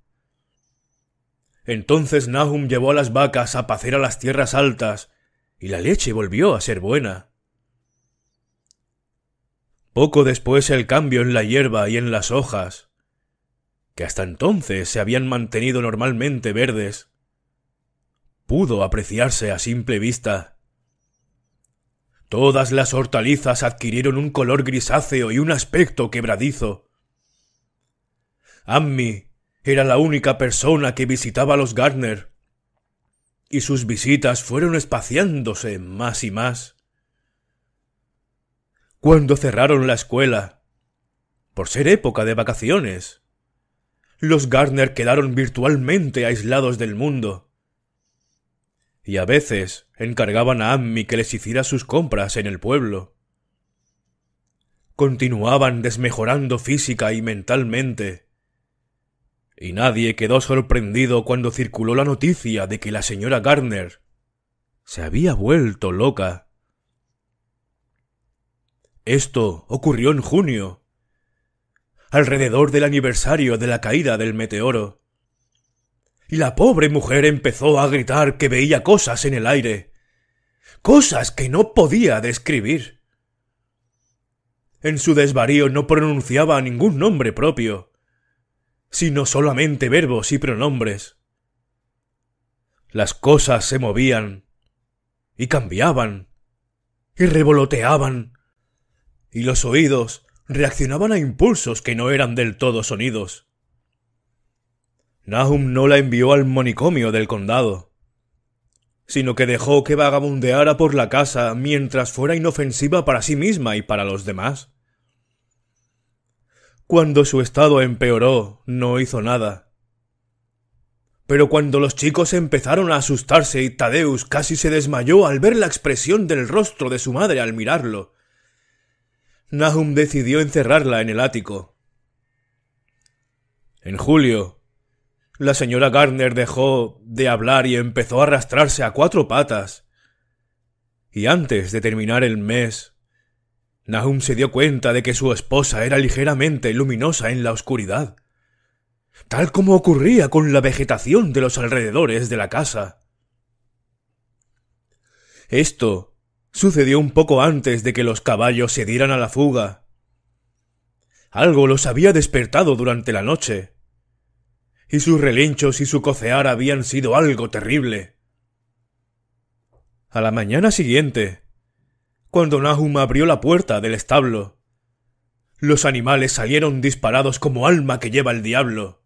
S1: entonces Nahum llevó a las vacas a pacer a las tierras altas, y la leche volvió a ser buena. Poco después el cambio en la hierba y en las hojas, que hasta entonces se habían mantenido normalmente verdes, pudo apreciarse a simple vista. Todas las hortalizas adquirieron un color grisáceo y un aspecto quebradizo. Ammi era la única persona que visitaba a los Gardner. Y sus visitas fueron espaciándose más y más. Cuando cerraron la escuela, por ser época de vacaciones, los Gardner quedaron virtualmente aislados del mundo. Y a veces encargaban a Ammi que les hiciera sus compras en el pueblo. Continuaban desmejorando física y mentalmente, y nadie quedó sorprendido cuando circuló la noticia de que la señora Garner se había vuelto loca. Esto ocurrió en junio, alrededor del aniversario de la caída del meteoro. Y la pobre mujer empezó a gritar que veía cosas en el aire, cosas que no podía describir. En su desvarío no pronunciaba ningún nombre propio sino solamente verbos y pronombres. Las cosas se movían y cambiaban y revoloteaban y los oídos reaccionaban a impulsos que no eran del todo sonidos. Nahum no la envió al monicomio del condado, sino que dejó que vagabundeara por la casa mientras fuera inofensiva para sí misma y para los demás. Cuando su estado empeoró, no hizo nada. Pero cuando los chicos empezaron a asustarse y Tadeus casi se desmayó al ver la expresión del rostro de su madre al mirarlo, Nahum decidió encerrarla en el ático. En julio, la señora Garner dejó de hablar y empezó a arrastrarse a cuatro patas. Y antes de terminar el mes, Nahum se dio cuenta de que su esposa era ligeramente luminosa en la oscuridad, tal como ocurría con la vegetación de los alrededores de la casa. Esto sucedió un poco antes de que los caballos se dieran a la fuga. Algo los había despertado durante la noche, y sus relinchos y su cocear habían sido algo terrible. A la mañana siguiente, cuando Nahum abrió la puerta del establo. Los animales salieron disparados como alma que lleva el diablo.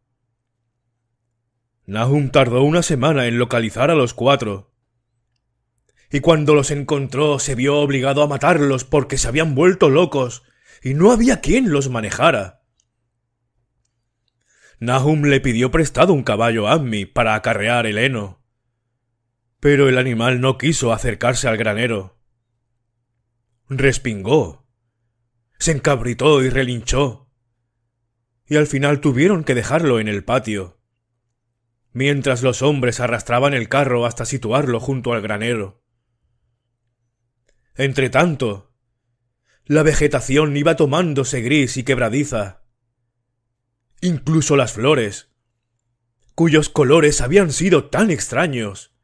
S1: Nahum tardó una semana en localizar a los cuatro. Y cuando los encontró se vio obligado a matarlos porque se habían vuelto locos y no había quien los manejara. Nahum le pidió prestado un caballo a Ammi para acarrear el heno. Pero el animal no quiso acercarse al granero respingó, se encabritó y relinchó, y al final tuvieron que dejarlo en el patio, mientras los hombres arrastraban el carro hasta situarlo junto al granero. Entretanto, la vegetación iba tomándose gris y quebradiza, incluso las flores, cuyos colores habían sido tan extraños,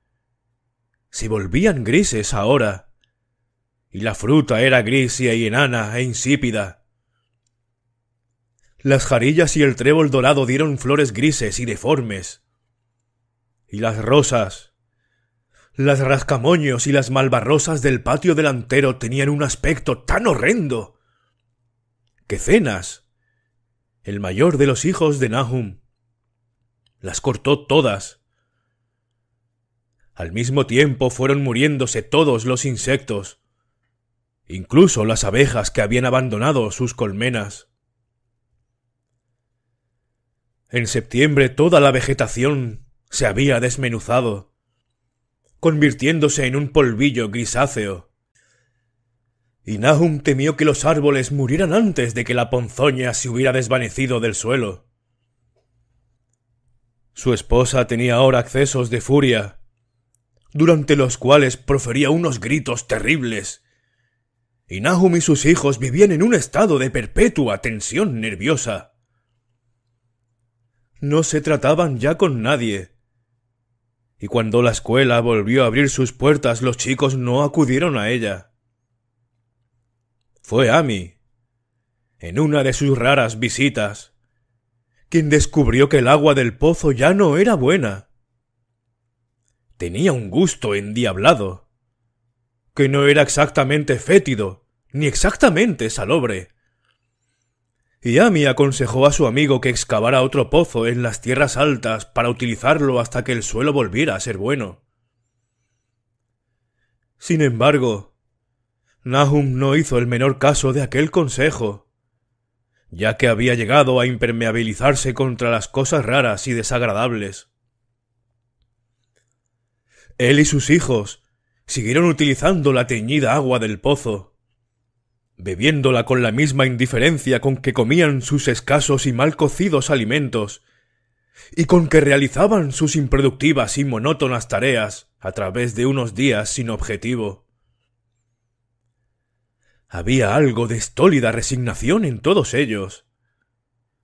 S1: se volvían grises ahora y la fruta era gris y enana e insípida. Las jarillas y el trébol dorado dieron flores grises y deformes. Y las rosas, las rascamoños y las malvarrosas del patio delantero tenían un aspecto tan horrendo que Cenas, el mayor de los hijos de Nahum, las cortó todas. Al mismo tiempo fueron muriéndose todos los insectos, incluso las abejas que habían abandonado sus colmenas. En septiembre toda la vegetación se había desmenuzado, convirtiéndose en un polvillo grisáceo. Y Nahum temió que los árboles murieran antes de que la ponzoña se hubiera desvanecido del suelo. Su esposa tenía ahora accesos de furia, durante los cuales profería unos gritos terribles y Nahum y sus hijos vivían en un estado de perpetua tensión nerviosa. No se trataban ya con nadie. Y cuando la escuela volvió a abrir sus puertas, los chicos no acudieron a ella. Fue Amy, en una de sus raras visitas, quien descubrió que el agua del pozo ya no era buena. Tenía un gusto endiablado que no era exactamente fétido, ni exactamente salobre. Y Ami aconsejó a su amigo que excavara otro pozo en las tierras altas para utilizarlo hasta que el suelo volviera a ser bueno. Sin embargo, Nahum no hizo el menor caso de aquel consejo, ya que había llegado a impermeabilizarse contra las cosas raras y desagradables. Él y sus hijos siguieron utilizando la teñida agua del pozo, bebiéndola con la misma indiferencia con que comían sus escasos y mal cocidos alimentos, y con que realizaban sus improductivas y monótonas tareas a través de unos días sin objetivo. Había algo de estólida resignación en todos ellos,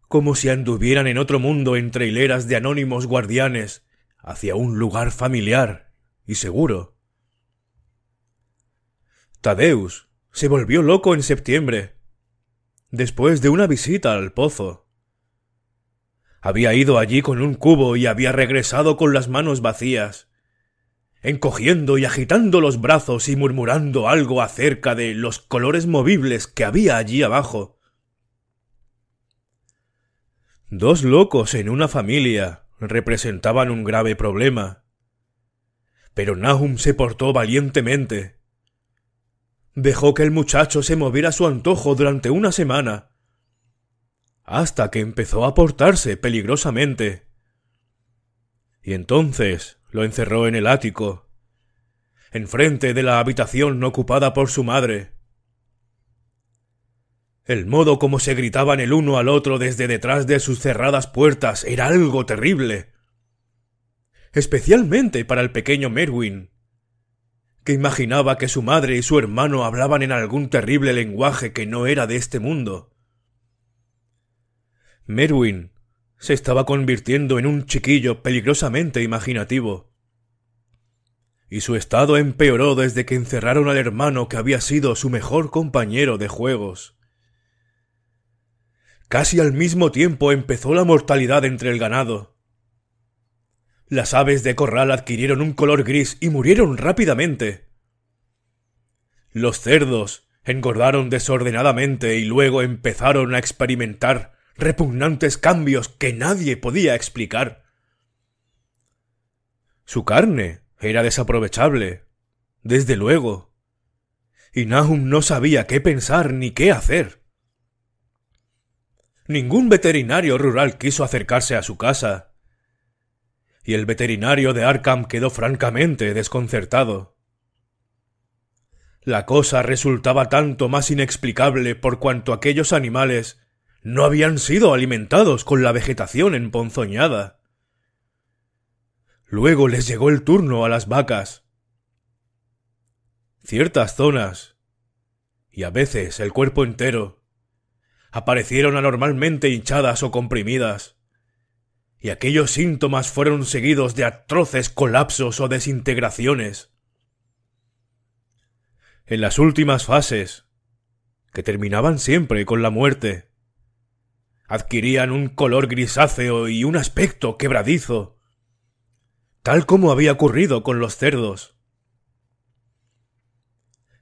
S1: como si anduvieran en otro mundo entre hileras de anónimos guardianes, hacia un lugar familiar y seguro. Tadeus se volvió loco en septiembre, después de una visita al pozo. Había ido allí con un cubo y había regresado con las manos vacías, encogiendo y agitando los brazos y murmurando algo acerca de los colores movibles que había allí abajo. Dos locos en una familia representaban un grave problema. Pero Nahum se portó valientemente dejó que el muchacho se moviera a su antojo durante una semana, hasta que empezó a portarse peligrosamente. Y entonces lo encerró en el ático, enfrente de la habitación ocupada por su madre. El modo como se gritaban el uno al otro desde detrás de sus cerradas puertas era algo terrible. Especialmente para el pequeño Merwin, que imaginaba que su madre y su hermano hablaban en algún terrible lenguaje que no era de este mundo. Merwin se estaba convirtiendo en un chiquillo peligrosamente imaginativo. Y su estado empeoró desde que encerraron al hermano que había sido su mejor compañero de juegos. Casi al mismo tiempo empezó la mortalidad entre el ganado. Las aves de corral adquirieron un color gris y murieron rápidamente. Los cerdos engordaron desordenadamente y luego empezaron a experimentar repugnantes cambios que nadie podía explicar. Su carne era desaprovechable, desde luego. Y Nahum no sabía qué pensar ni qué hacer. Ningún veterinario rural quiso acercarse a su casa, y el veterinario de Arkham quedó francamente desconcertado. La cosa resultaba tanto más inexplicable por cuanto aquellos animales no habían sido alimentados con la vegetación emponzoñada. Luego les llegó el turno a las vacas. Ciertas zonas, y a veces el cuerpo entero, aparecieron anormalmente hinchadas o comprimidas, y aquellos síntomas fueron seguidos de atroces colapsos o desintegraciones. En las últimas fases, que terminaban siempre con la muerte, adquirían un color grisáceo y un aspecto quebradizo, tal como había ocurrido con los cerdos.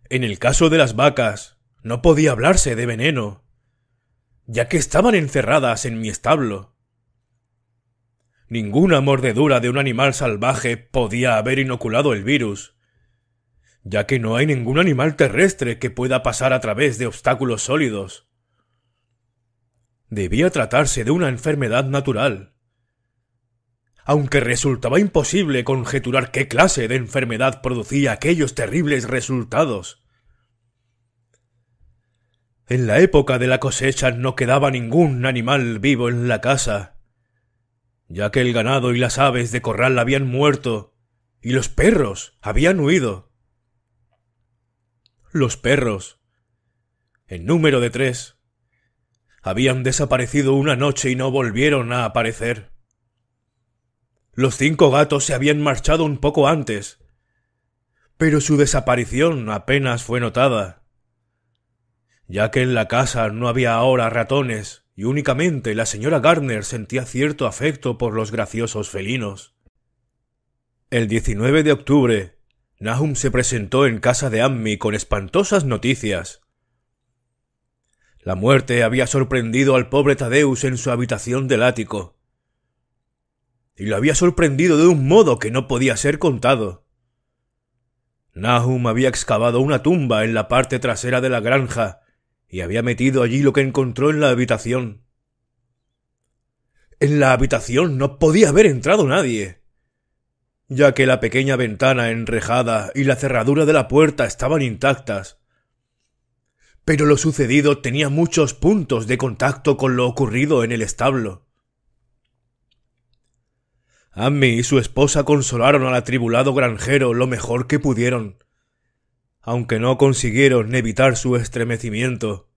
S1: En el caso de las vacas, no podía hablarse de veneno, ya que estaban encerradas en mi establo. Ninguna mordedura de un animal salvaje podía haber inoculado el virus, ya que no hay ningún animal terrestre que pueda pasar a través de obstáculos sólidos. Debía tratarse de una enfermedad natural. Aunque resultaba imposible conjeturar qué clase de enfermedad producía aquellos terribles resultados. En la época de la cosecha no quedaba ningún animal vivo en la casa ya que el ganado y las aves de corral habían muerto y los perros habían huido. Los perros, en número de tres, habían desaparecido una noche y no volvieron a aparecer. Los cinco gatos se habían marchado un poco antes, pero su desaparición apenas fue notada, ya que en la casa no había ahora ratones, y únicamente la señora Garner sentía cierto afecto por los graciosos felinos. El 19 de octubre, Nahum se presentó en casa de Ammi con espantosas noticias. La muerte había sorprendido al pobre Tadeus en su habitación del ático. Y lo había sorprendido de un modo que no podía ser contado. Nahum había excavado una tumba en la parte trasera de la granja y había metido allí lo que encontró en la habitación. En la habitación no podía haber entrado nadie, ya que la pequeña ventana enrejada y la cerradura de la puerta estaban intactas. Pero lo sucedido tenía muchos puntos de contacto con lo ocurrido en el establo. Amy y su esposa consolaron al atribulado granjero lo mejor que pudieron, aunque no consiguieron evitar su estremecimiento.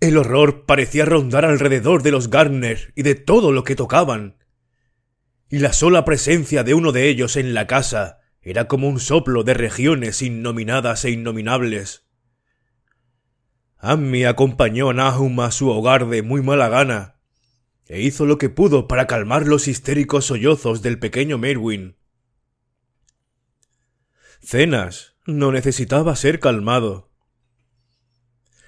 S1: El horror parecía rondar alrededor de los Garner y de todo lo que tocaban, y la sola presencia de uno de ellos en la casa era como un soplo de regiones innominadas e innominables. Ammi acompañó a Nahum a su hogar de muy mala gana, e hizo lo que pudo para calmar los histéricos sollozos del pequeño Merwin cenas, no necesitaba ser calmado.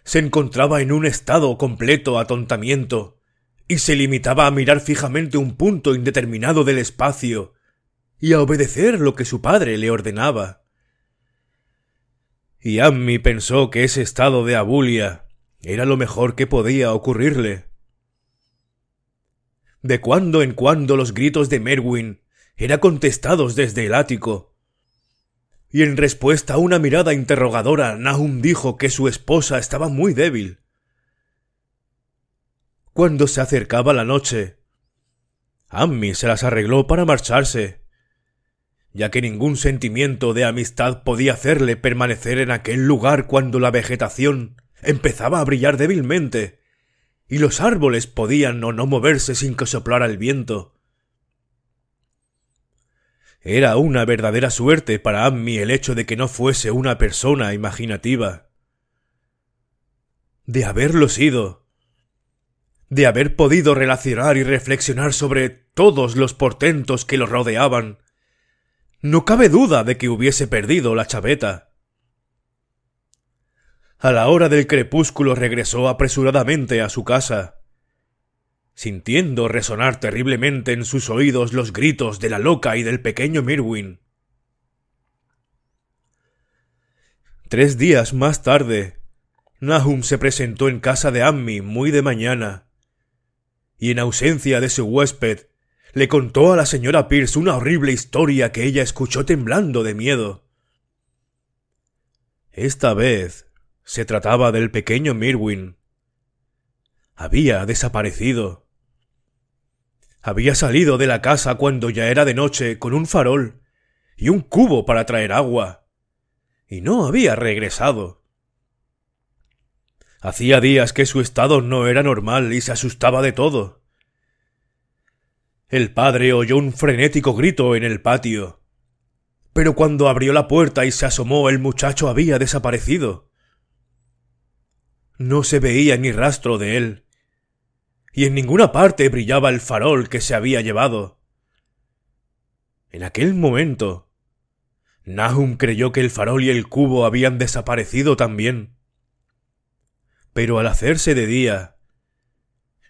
S1: Se encontraba en un estado completo atontamiento, y se limitaba a mirar fijamente un punto indeterminado del espacio, y a obedecer lo que su padre le ordenaba. Y Ammi pensó que ese estado de abulia era lo mejor que podía ocurrirle. De cuando en cuando los gritos de Merwin eran contestados desde el ático, y en respuesta a una mirada interrogadora, Nahum dijo que su esposa estaba muy débil. Cuando se acercaba la noche, Ammi se las arregló para marcharse, ya que ningún sentimiento de amistad podía hacerle permanecer en aquel lugar cuando la vegetación empezaba a brillar débilmente y los árboles podían o no moverse sin que soplara el viento. Era una verdadera suerte para Ammi el hecho de que no fuese una persona imaginativa. De haberlo sido, de haber podido relacionar y reflexionar sobre todos los portentos que lo rodeaban, no cabe duda de que hubiese perdido la chaveta. A la hora del crepúsculo regresó apresuradamente a su casa sintiendo resonar terriblemente en sus oídos los gritos de la loca y del pequeño Mirwin. Tres días más tarde, Nahum se presentó en casa de Ammi muy de mañana, y en ausencia de su huésped, le contó a la señora Pierce una horrible historia que ella escuchó temblando de miedo. Esta vez se trataba del pequeño Mirwin. Había desaparecido. Había salido de la casa cuando ya era de noche con un farol y un cubo para traer agua. Y no había regresado. Hacía días que su estado no era normal y se asustaba de todo. El padre oyó un frenético grito en el patio. Pero cuando abrió la puerta y se asomó, el muchacho había desaparecido. No se veía ni rastro de él y en ninguna parte brillaba el farol que se había llevado. En aquel momento, Nahum creyó que el farol y el cubo habían desaparecido también. Pero al hacerse de día,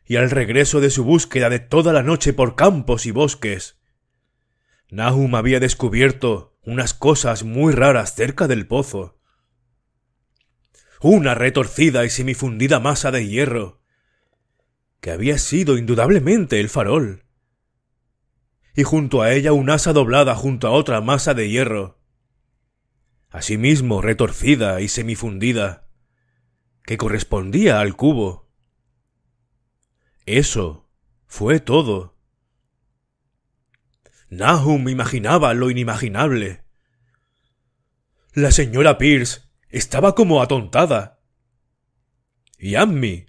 S1: y al regreso de su búsqueda de toda la noche por campos y bosques, Nahum había descubierto unas cosas muy raras cerca del pozo. Una retorcida y semifundida masa de hierro, que había sido indudablemente el farol. Y junto a ella un asa doblada junto a otra masa de hierro. Asimismo retorcida y semifundida, que correspondía al cubo. Eso fue todo. Nahum imaginaba lo inimaginable. La señora Pierce estaba como atontada. Y Ammi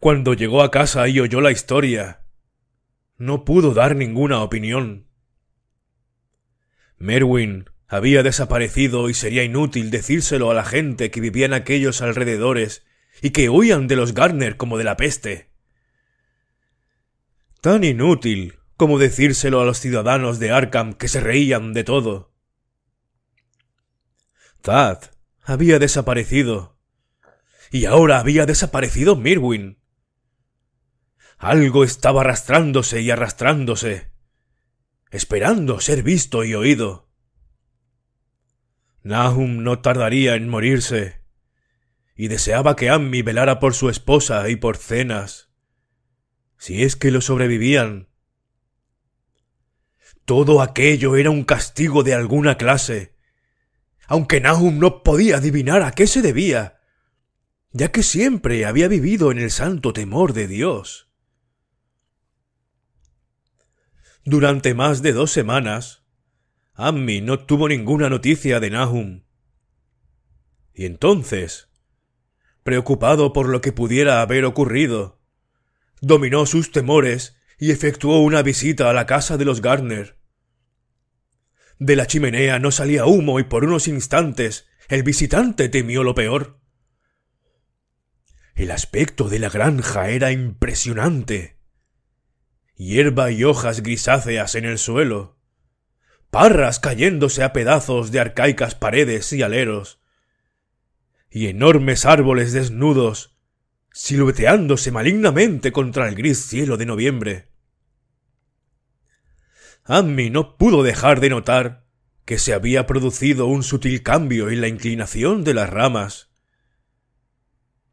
S1: cuando llegó a casa y oyó la historia, no pudo dar ninguna opinión. Merwin había desaparecido y sería inútil decírselo a la gente que vivía en aquellos alrededores y que huían de los Garner como de la peste. Tan inútil como decírselo a los ciudadanos de Arkham que se reían de todo. Thad había desaparecido. Y ahora había desaparecido Merwin. Algo estaba arrastrándose y arrastrándose, esperando ser visto y oído. Nahum no tardaría en morirse, y deseaba que Ammi velara por su esposa y por cenas, si es que lo sobrevivían. Todo aquello era un castigo de alguna clase, aunque Nahum no podía adivinar a qué se debía, ya que siempre había vivido en el santo temor de Dios. Durante más de dos semanas, Ammi no tuvo ninguna noticia de Nahum. Y entonces, preocupado por lo que pudiera haber ocurrido, dominó sus temores y efectuó una visita a la casa de los Garner. De la chimenea no salía humo y por unos instantes el visitante temió lo peor. El aspecto de la granja era impresionante hierba y hojas grisáceas en el suelo, parras cayéndose a pedazos de arcaicas paredes y aleros, y enormes árboles desnudos silueteándose malignamente contra el gris cielo de noviembre. Ammi no pudo dejar de notar que se había producido un sutil cambio en la inclinación de las ramas.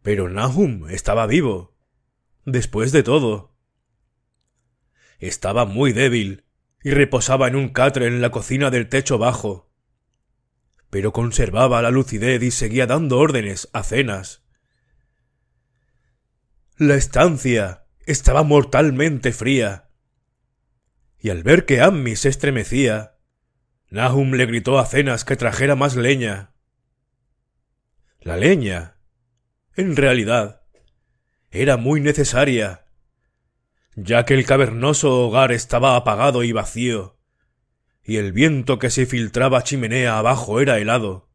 S1: Pero Nahum estaba vivo, después de todo. Estaba muy débil y reposaba en un catre en la cocina del techo bajo. Pero conservaba la lucidez y seguía dando órdenes a cenas. La estancia estaba mortalmente fría. Y al ver que Ammi se estremecía, Nahum le gritó a Cenas que trajera más leña. La leña, en realidad, era muy necesaria ya que el cavernoso hogar estaba apagado y vacío, y el viento que se filtraba chimenea abajo era helado.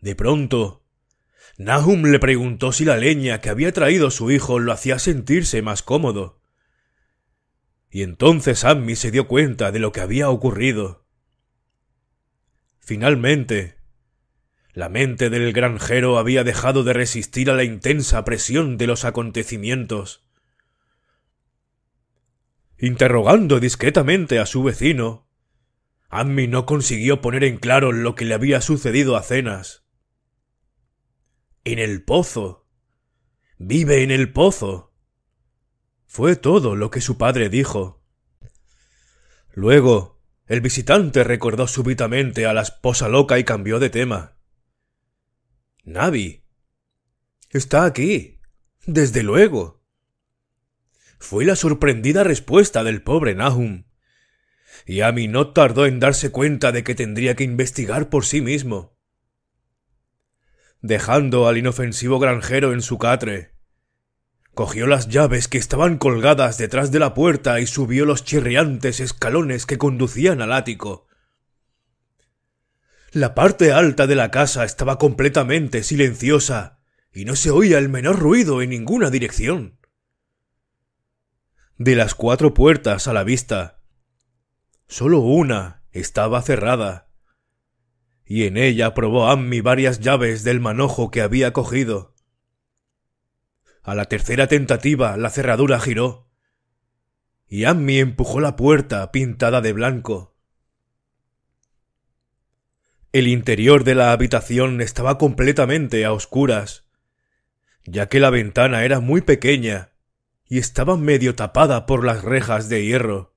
S1: De pronto, Nahum le preguntó si la leña que había traído su hijo lo hacía sentirse más cómodo. Y entonces Ammi se dio cuenta de lo que había ocurrido. Finalmente, la mente del granjero había dejado de resistir a la intensa presión de los acontecimientos interrogando discretamente a su vecino. Ami no consiguió poner en claro lo que le había sucedido a Cenas. En el pozo. Vive en el pozo. Fue todo lo que su padre dijo. Luego, el visitante recordó súbitamente a la esposa loca y cambió de tema. Navi. Está aquí. Desde luego fue la sorprendida respuesta del pobre Nahum. y mí no tardó en darse cuenta de que tendría que investigar por sí mismo. Dejando al inofensivo granjero en su catre, cogió las llaves que estaban colgadas detrás de la puerta y subió los chirriantes escalones que conducían al ático. La parte alta de la casa estaba completamente silenciosa y no se oía el menor ruido en ninguna dirección de las cuatro puertas a la vista, solo una estaba cerrada, y en ella probó Ammi varias llaves del manojo que había cogido. A la tercera tentativa la cerradura giró, y Ammi empujó la puerta pintada de blanco. El interior de la habitación estaba completamente a oscuras, ya que la ventana era muy pequeña y estaba medio tapada por las rejas de hierro.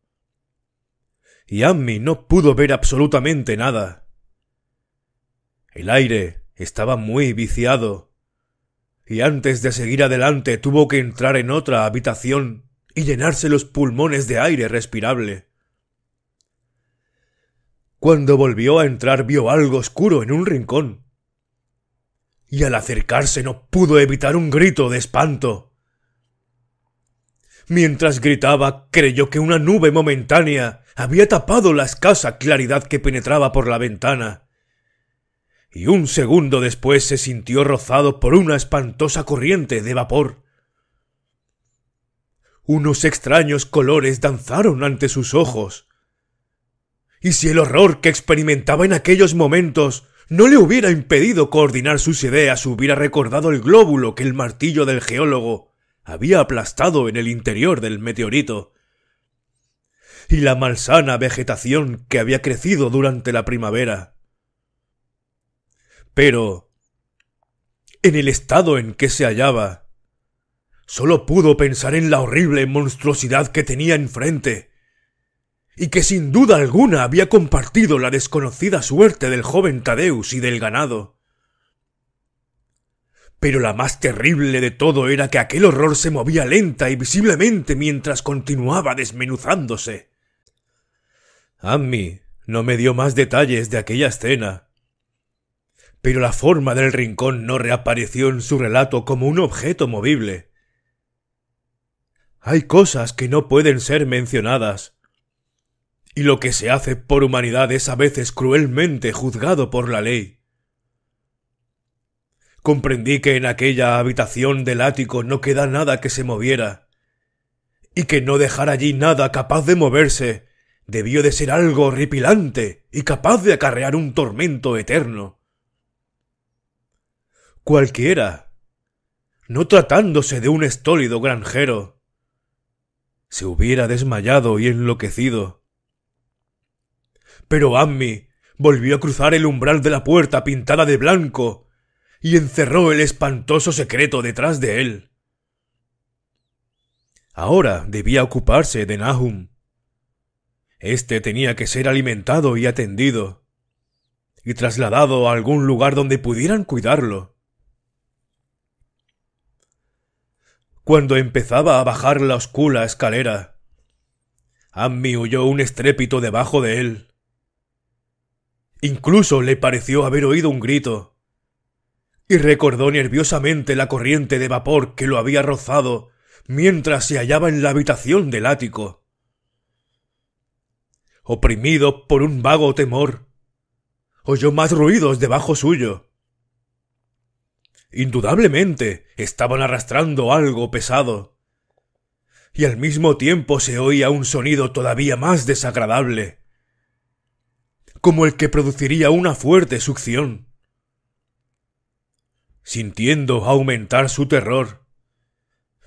S1: Y Ami no pudo ver absolutamente nada. El aire estaba muy viciado, y antes de seguir adelante tuvo que entrar en otra habitación y llenarse los pulmones de aire respirable. Cuando volvió a entrar vio algo oscuro en un rincón, y al acercarse no pudo evitar un grito de espanto. Mientras gritaba, creyó que una nube momentánea había tapado la escasa claridad que penetraba por la ventana. Y un segundo después se sintió rozado por una espantosa corriente de vapor. Unos extraños colores danzaron ante sus ojos. Y si el horror que experimentaba en aquellos momentos no le hubiera impedido coordinar sus ideas, hubiera recordado el glóbulo que el martillo del geólogo había aplastado en el interior del meteorito. Y la malsana vegetación que había crecido durante la primavera. Pero, en el estado en que se hallaba, sólo pudo pensar en la horrible monstruosidad que tenía enfrente, y que sin duda alguna había compartido la desconocida suerte del joven Tadeus y del ganado. Pero la más terrible de todo era que aquel horror se movía lenta y visiblemente mientras continuaba desmenuzándose. mí no me dio más detalles de aquella escena. Pero la forma del rincón no reapareció en su relato como un objeto movible. Hay cosas que no pueden ser mencionadas. Y lo que se hace por humanidad es a veces cruelmente juzgado por la ley comprendí que en aquella habitación del ático no queda nada que se moviera, y que no dejar allí nada capaz de moverse debió de ser algo horripilante y capaz de acarrear un tormento eterno. Cualquiera, no tratándose de un estólido granjero, se hubiera desmayado y enloquecido. Pero Ammi volvió a cruzar el umbral de la puerta pintada de blanco y encerró el espantoso secreto detrás de él. Ahora debía ocuparse de Nahum. Este tenía que ser alimentado y atendido, y trasladado a algún lugar donde pudieran cuidarlo. Cuando empezaba a bajar la oscura escalera, Ammi huyó un estrépito debajo de él. Incluso le pareció haber oído un grito y recordó nerviosamente la corriente de vapor que lo había rozado mientras se hallaba en la habitación del ático. Oprimido por un vago temor, oyó más ruidos debajo suyo. Indudablemente estaban arrastrando algo pesado, y al mismo tiempo se oía un sonido todavía más desagradable, como el que produciría una fuerte succión sintiendo aumentar su terror.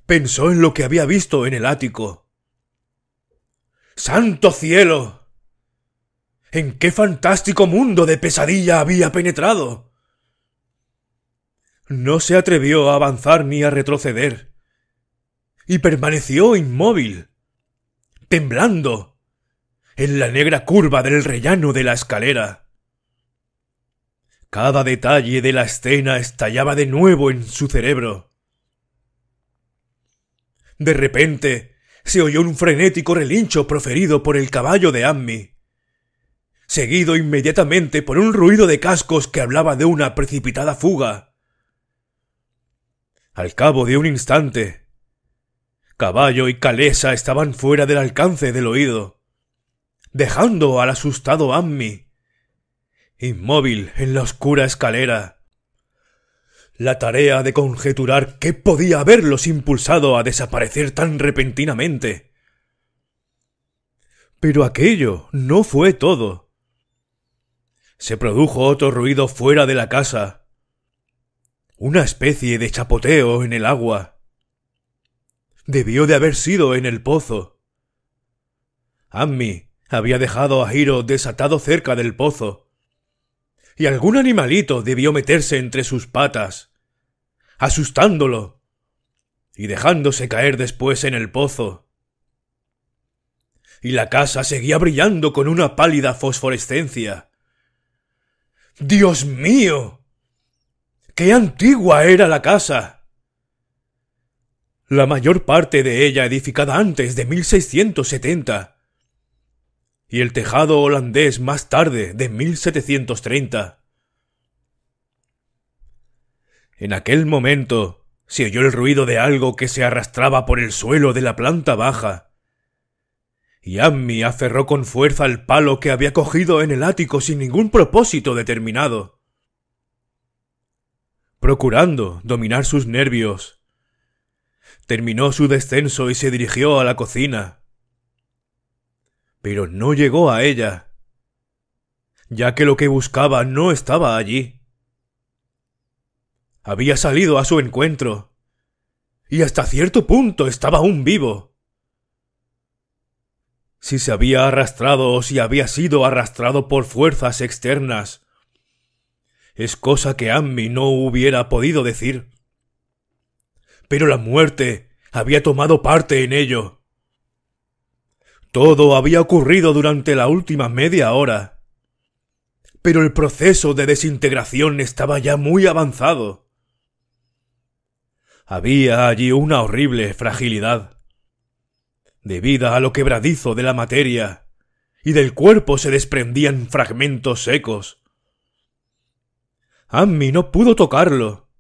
S1: Pensó en lo que había visto en el ático. ¡Santo cielo! ¿En qué fantástico mundo de pesadilla había penetrado? No se atrevió a avanzar ni a retroceder, y permaneció inmóvil, temblando, en la negra curva del rellano de la escalera. Cada detalle de la escena estallaba de nuevo en su cerebro. De repente, se oyó un frenético relincho proferido por el caballo de Ammi, seguido inmediatamente por un ruido de cascos que hablaba de una precipitada fuga. Al cabo de un instante, caballo y calesa estaban fuera del alcance del oído, dejando al asustado Ammi inmóvil en la oscura escalera. La tarea de conjeturar qué podía haberlos impulsado a desaparecer tan repentinamente. Pero aquello no fue todo. Se produjo otro ruido fuera de la casa. Una especie de chapoteo en el agua. Debió de haber sido en el pozo. Ammi había dejado a Hiro desatado cerca del pozo y algún animalito debió meterse entre sus patas, asustándolo y dejándose caer después en el pozo. Y la casa seguía brillando con una pálida fosforescencia. ¡Dios mío! ¡Qué antigua era la casa! La mayor parte de ella edificada antes de 1670 y el tejado holandés más tarde de 1730. En aquel momento se oyó el ruido de algo que se arrastraba por el suelo de la planta baja. y Ammi aferró con fuerza al palo que había cogido en el ático sin ningún propósito determinado. Procurando dominar sus nervios, terminó su descenso y se dirigió a la cocina. Pero no llegó a ella, ya que lo que buscaba no estaba allí había salido a su encuentro, y hasta cierto punto estaba aún vivo. Si se había arrastrado o si había sido arrastrado por fuerzas externas, es cosa que Ammi no hubiera podido decir. Pero la muerte había tomado parte en ello. Todo había ocurrido durante la última media hora. Pero el proceso de desintegración estaba ya muy avanzado. Había allí una horrible fragilidad. Debida a lo quebradizo de la materia, y del cuerpo se desprendían fragmentos secos. Ammi no pudo tocarlo,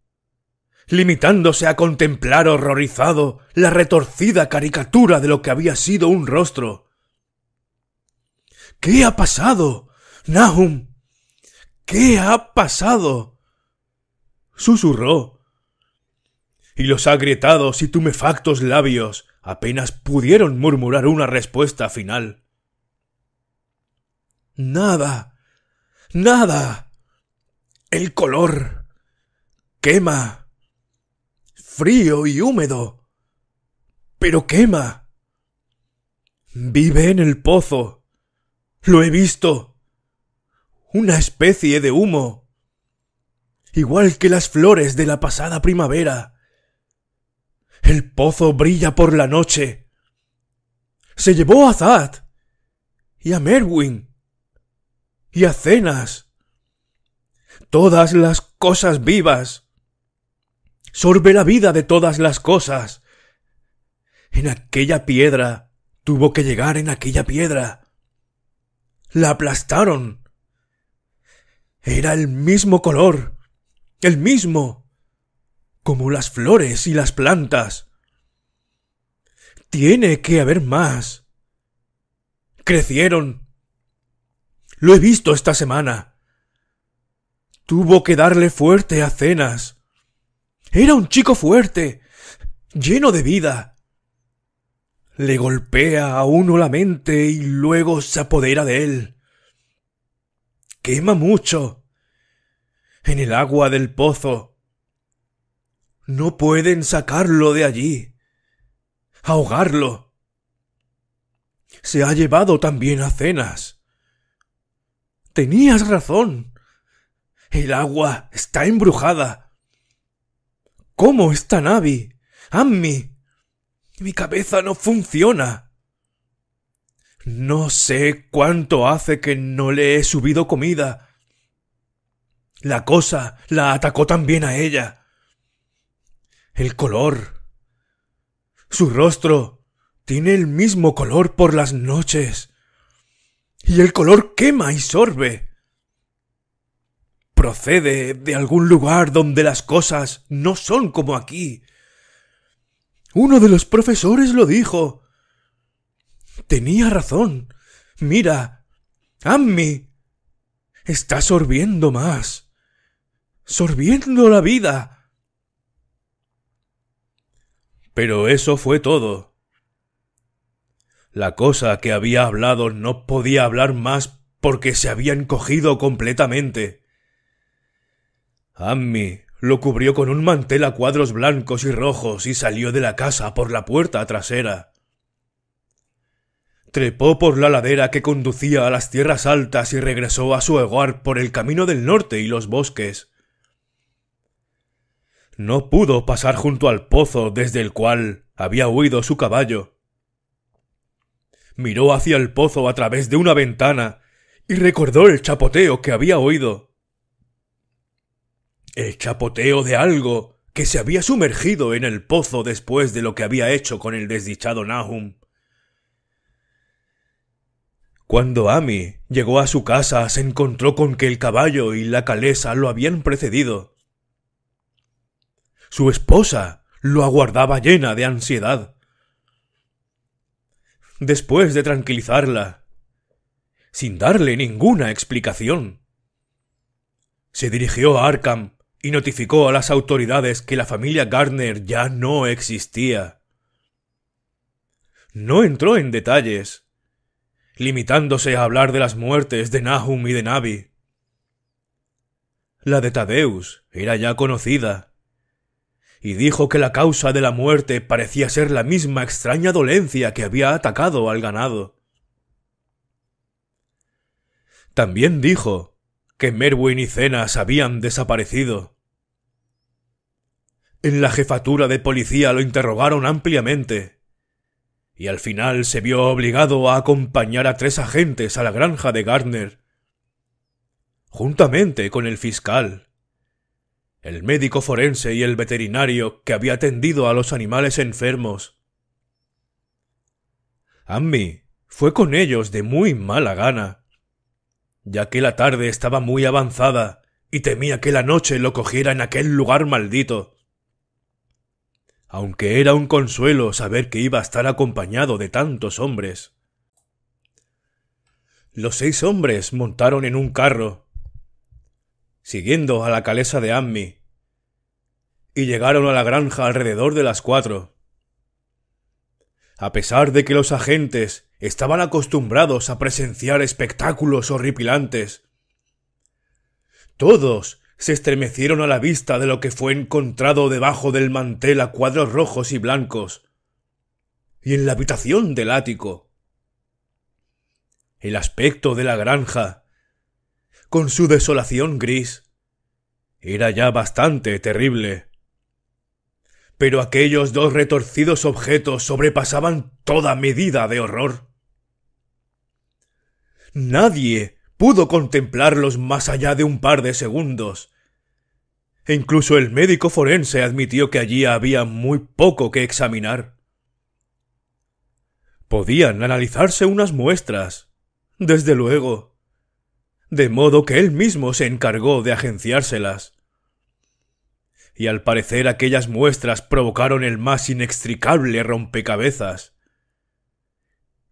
S1: limitándose a contemplar horrorizado la retorcida caricatura de lo que había sido un rostro. ¿Qué ha pasado? Nahum. ¿Qué ha pasado? susurró, y los agrietados y tumefactos labios apenas pudieron murmurar una respuesta final. Nada. Nada. El color. Quema. Frío y húmedo. Pero quema. Vive en el pozo. Lo he visto. Una especie de humo. Igual que las flores de la pasada primavera el pozo brilla por la noche. Se llevó a Zad y a Merwin y a Cenas. Todas las cosas vivas. Sorbe la vida de todas las cosas. En aquella piedra tuvo que llegar en aquella piedra. La aplastaron. Era el mismo color, el mismo como las flores y las plantas. Tiene que haber más. Crecieron. Lo he visto esta semana. Tuvo que darle fuerte a cenas. Era un chico fuerte, lleno de vida. Le golpea a uno la mente y luego se apodera de él. Quema mucho. En el agua del pozo. No pueden sacarlo de allí. ahogarlo. Se ha llevado también a cenas. Tenías razón. El agua está embrujada. ¿Cómo está Navi? Ammi. Mi cabeza no funciona. No sé cuánto hace que no le he subido comida. La cosa la atacó también a ella el color. Su rostro tiene el mismo color por las noches. Y el color quema y sorbe. Procede de algún lugar donde las cosas no son como aquí. Uno de los profesores lo dijo. Tenía razón. Mira, Ammi está sorbiendo más. Sorbiendo la vida pero eso fue todo. La cosa que había hablado no podía hablar más porque se había encogido completamente. Ammi lo cubrió con un mantel a cuadros blancos y rojos y salió de la casa por la puerta trasera. Trepó por la ladera que conducía a las tierras altas y regresó a su hogar por el camino del norte y los bosques. No pudo pasar junto al pozo desde el cual había huido su caballo. Miró hacia el pozo a través de una ventana y recordó el chapoteo que había oído. El chapoteo de algo que se había sumergido en el pozo después de lo que había hecho con el desdichado Nahum. Cuando Ami llegó a su casa se encontró con que el caballo y la calesa lo habían precedido. Su esposa lo aguardaba llena de ansiedad. Después de tranquilizarla, sin darle ninguna explicación, se dirigió a Arkham y notificó a las autoridades que la familia Gardner ya no existía. No entró en detalles, limitándose a hablar de las muertes de Nahum y de Navi. La de Tadeus era ya conocida, y dijo que la causa de la muerte parecía ser la misma extraña dolencia que había atacado al ganado. También dijo que Merwin y Cenas habían desaparecido. En la jefatura de policía lo interrogaron ampliamente, y al final se vio obligado a acompañar a tres agentes a la granja de Gardner, juntamente con el fiscal el médico forense y el veterinario que había atendido a los animales enfermos. mí fue con ellos de muy mala gana, ya que la tarde estaba muy avanzada y temía que la noche lo cogiera en aquel lugar maldito. Aunque era un consuelo saber que iba a estar acompañado de tantos hombres. Los seis hombres montaron en un carro siguiendo a la calesa de Ammi, y llegaron a la granja alrededor de las cuatro. A pesar de que los agentes estaban acostumbrados a presenciar espectáculos horripilantes, todos se estremecieron a la vista de lo que fue encontrado debajo del mantel a cuadros rojos y blancos, y en la habitación del ático. El aspecto de la granja con su desolación gris. Era ya bastante terrible. Pero aquellos dos retorcidos objetos sobrepasaban toda medida de horror. Nadie pudo contemplarlos más allá de un par de segundos. incluso el médico forense admitió que allí había muy poco que examinar. Podían analizarse unas muestras, desde luego, de modo que él mismo se encargó de agenciárselas. Y al parecer aquellas muestras provocaron el más inextricable rompecabezas,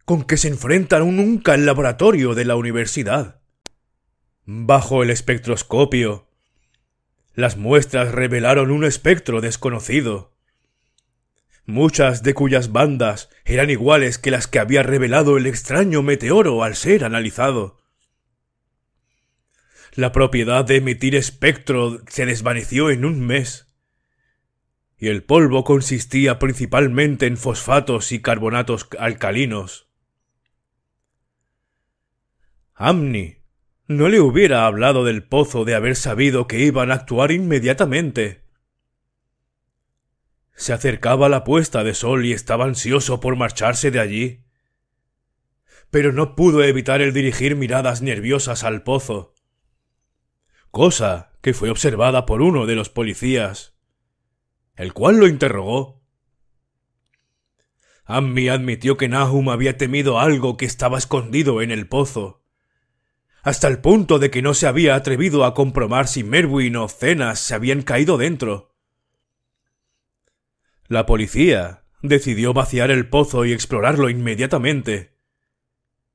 S1: con que se enfrentaron nunca el laboratorio de la universidad. Bajo el espectroscopio, las muestras revelaron un espectro desconocido, muchas de cuyas bandas eran iguales que las que había revelado el extraño meteoro al ser analizado. La propiedad de emitir espectro se desvaneció en un mes. Y el polvo consistía principalmente en fosfatos y carbonatos alcalinos. Amni no le hubiera hablado del pozo de haber sabido que iban a actuar inmediatamente. Se acercaba la puesta de sol y estaba ansioso por marcharse de allí. Pero no pudo evitar el dirigir miradas nerviosas al pozo cosa que fue observada por uno de los policías, el cual lo interrogó. Ammi admitió que Nahum había temido algo que estaba escondido en el pozo, hasta el punto de que no se había atrevido a comprobar si Merwin o Cenas se habían caído dentro. La policía decidió vaciar el pozo y explorarlo inmediatamente,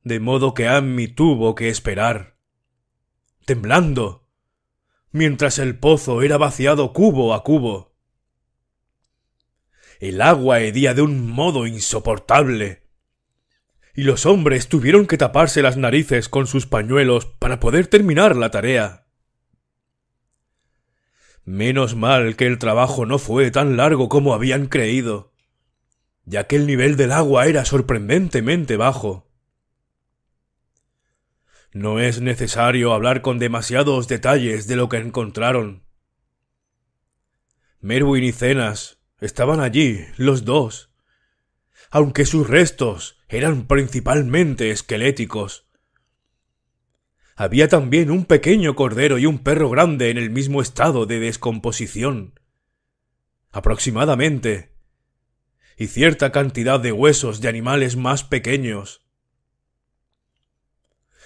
S1: de modo que Ammi tuvo que esperar, temblando mientras el pozo era vaciado cubo a cubo. El agua hedía de un modo insoportable, y los hombres tuvieron que taparse las narices con sus pañuelos para poder terminar la tarea. Menos mal que el trabajo no fue tan largo como habían creído, ya que el nivel del agua era sorprendentemente bajo. No es necesario hablar con demasiados detalles de lo que encontraron. Merwin y Cenas estaban allí, los dos, aunque sus restos eran principalmente esqueléticos. Había también un pequeño cordero y un perro grande en el mismo estado de descomposición. Aproximadamente. Y cierta cantidad de huesos de animales más pequeños.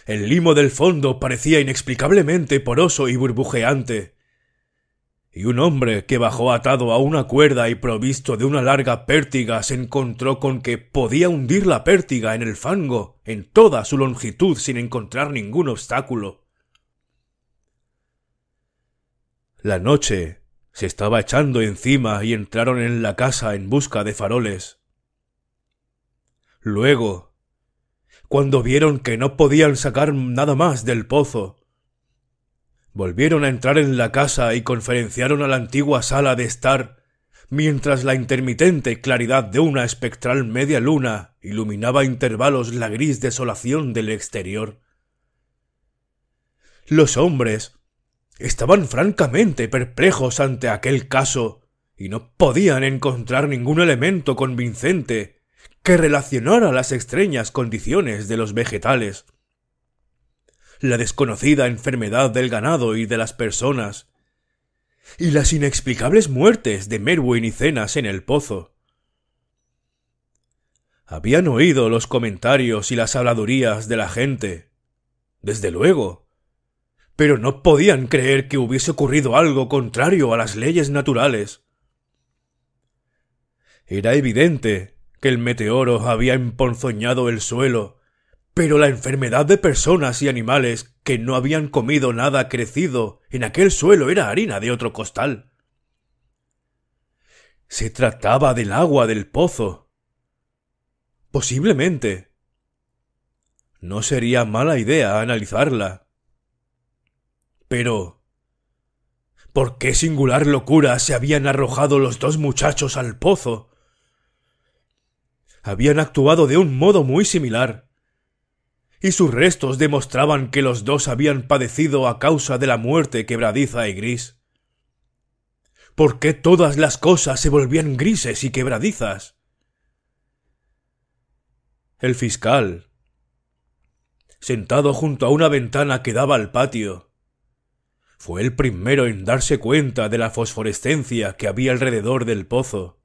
S1: El limo del fondo parecía inexplicablemente poroso y burbujeante. Y un hombre que bajó atado a una cuerda y provisto de una larga pértiga se encontró con que podía hundir la pértiga en el fango en toda su longitud sin encontrar ningún obstáculo. La noche se estaba echando encima y entraron en la casa en busca de faroles. Luego cuando vieron que no podían sacar nada más del pozo. Volvieron a entrar en la casa y conferenciaron a la antigua sala de estar, mientras la intermitente claridad de una espectral media luna iluminaba a intervalos la gris desolación del exterior. Los hombres estaban francamente perplejos ante aquel caso y no podían encontrar ningún elemento convincente que relacionara las extrañas condiciones de los vegetales, la desconocida enfermedad del ganado y de las personas, y las inexplicables muertes de Merwin y Cenas en el pozo. Habían oído los comentarios y las habladurías de la gente, desde luego, pero no podían creer que hubiese ocurrido algo contrario a las leyes naturales. Era evidente el meteoro había emponzoñado el suelo, pero la enfermedad de personas y animales que no habían comido nada crecido en aquel suelo era harina de otro costal. Se trataba del agua del pozo. Posiblemente. No sería mala idea analizarla. Pero... ¿Por qué singular locura se habían arrojado los dos muchachos al pozo? habían actuado de un modo muy similar, y sus restos demostraban que los dos habían padecido a causa de la muerte quebradiza y gris. ¿Por qué todas las cosas se volvían grises y quebradizas? El fiscal, sentado junto a una ventana que daba al patio, fue el primero en darse cuenta de la fosforescencia que había alrededor del pozo.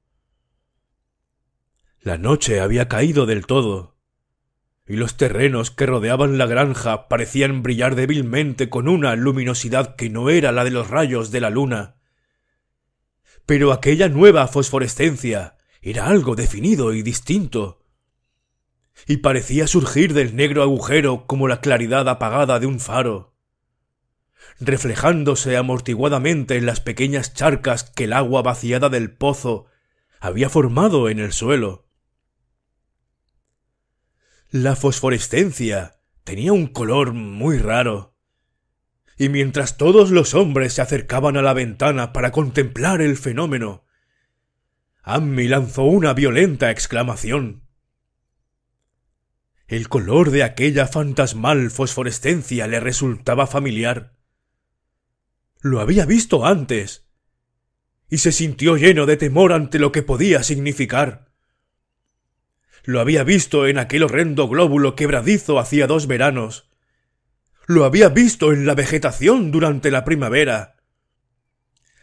S1: La noche había caído del todo, y los terrenos que rodeaban la granja parecían brillar débilmente con una luminosidad que no era la de los rayos de la luna. Pero aquella nueva fosforescencia era algo definido y distinto, y parecía surgir del negro agujero como la claridad apagada de un faro, reflejándose amortiguadamente en las pequeñas charcas que el agua vaciada del pozo había formado en el suelo la fosforescencia tenía un color muy raro. Y mientras todos los hombres se acercaban a la ventana para contemplar el fenómeno, Amy lanzó una violenta exclamación. El color de aquella fantasmal fosforescencia le resultaba familiar. Lo había visto antes, y se sintió lleno de temor ante lo que podía significar. Lo había visto en aquel horrendo glóbulo quebradizo hacía dos veranos. Lo había visto en la vegetación durante la primavera.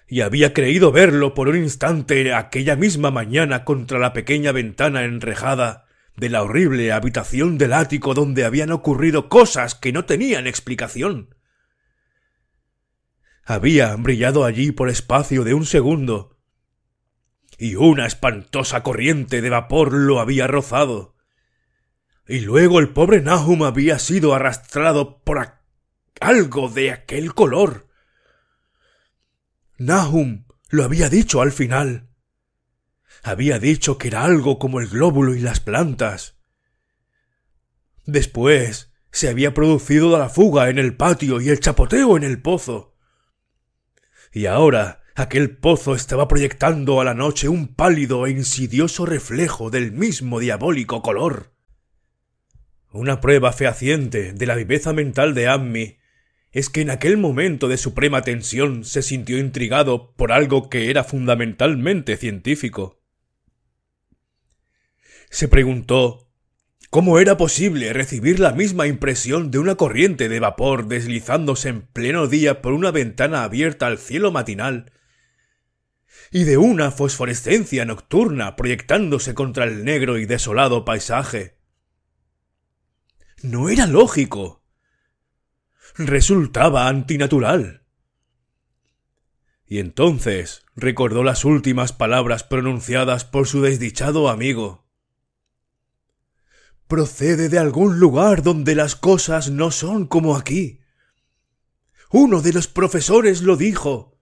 S1: Y había creído verlo por un instante aquella misma mañana contra la pequeña ventana enrejada de la horrible habitación del ático donde habían ocurrido cosas que no tenían explicación. Había brillado allí por espacio de un segundo, y una espantosa corriente de vapor lo había rozado. Y luego el pobre Nahum había sido arrastrado por algo de aquel color. Nahum lo había dicho al final. Había dicho que era algo como el glóbulo y las plantas. Después se había producido la fuga en el patio y el chapoteo en el pozo. Y ahora Aquel pozo estaba proyectando a la noche un pálido e insidioso reflejo del mismo diabólico color. Una prueba fehaciente de la viveza mental de Ammi es que en aquel momento de suprema tensión se sintió intrigado por algo que era fundamentalmente científico. Se preguntó ¿Cómo era posible recibir la misma impresión de una corriente de vapor deslizándose en pleno día por una ventana abierta al cielo matinal y de una fosforescencia nocturna proyectándose contra el negro y desolado paisaje. No era lógico. Resultaba antinatural. Y entonces recordó las últimas palabras pronunciadas por su desdichado amigo. Procede de algún lugar donde las cosas no son como aquí. Uno de los profesores lo dijo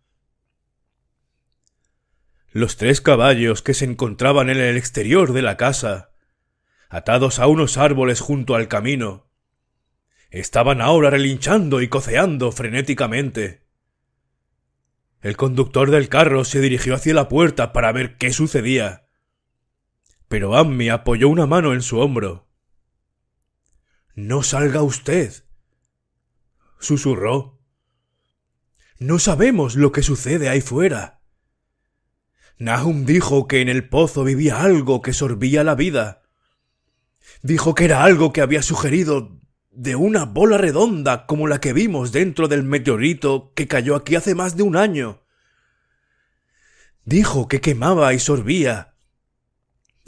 S1: los tres caballos que se encontraban en el exterior de la casa, atados a unos árboles junto al camino, estaban ahora relinchando y coceando frenéticamente. El conductor del carro se dirigió hacia la puerta para ver qué sucedía. Pero Ammi apoyó una mano en su hombro. No salga usted, susurró. No sabemos lo que sucede ahí fuera. Nahum dijo que en el pozo vivía algo que sorbía la vida. Dijo que era algo que había sugerido de una bola redonda como la que vimos dentro del meteorito que cayó aquí hace más de un año. Dijo que quemaba y sorbía,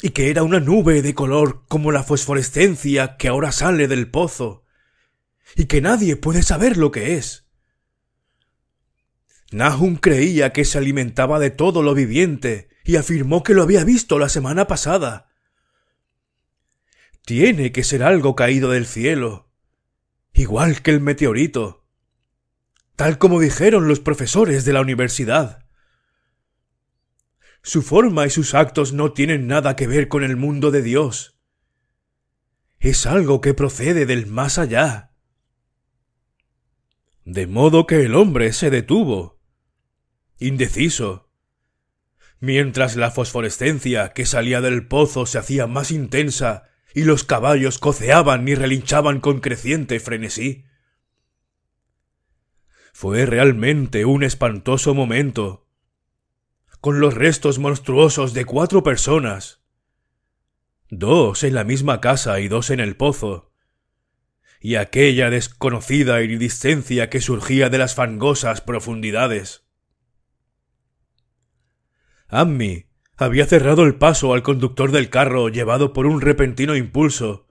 S1: y que era una nube de color como la fosforescencia que ahora sale del pozo, y que nadie puede saber lo que es. Nahum creía que se alimentaba de todo lo viviente y afirmó que lo había visto la semana pasada. Tiene que ser algo caído del cielo, igual que el meteorito, tal como dijeron los profesores de la universidad. Su forma y sus actos no tienen nada que ver con el mundo de Dios. Es algo que procede del más allá. De modo que el hombre se detuvo indeciso. Mientras la fosforescencia que salía del pozo se hacía más intensa y los caballos coceaban y relinchaban con creciente frenesí. Fue realmente un espantoso momento. Con los restos monstruosos de cuatro personas, dos en la misma casa y dos en el pozo, y aquella desconocida iridiscencia que surgía de las fangosas profundidades. Ammi había cerrado el paso al conductor del carro llevado por un repentino impulso,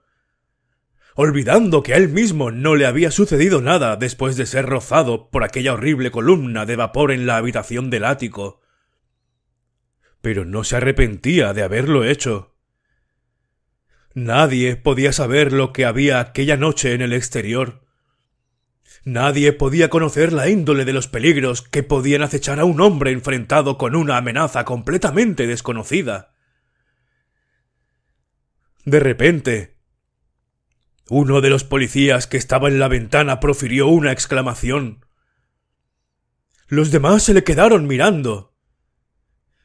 S1: olvidando que a él mismo no le había sucedido nada después de ser rozado por aquella horrible columna de vapor en la habitación del ático. Pero no se arrepentía de haberlo hecho. Nadie podía saber lo que había aquella noche en el exterior Nadie podía conocer la índole de los peligros que podían acechar a un hombre enfrentado con una amenaza completamente desconocida. De repente, uno de los policías que estaba en la ventana profirió una exclamación. Los demás se le quedaron mirando,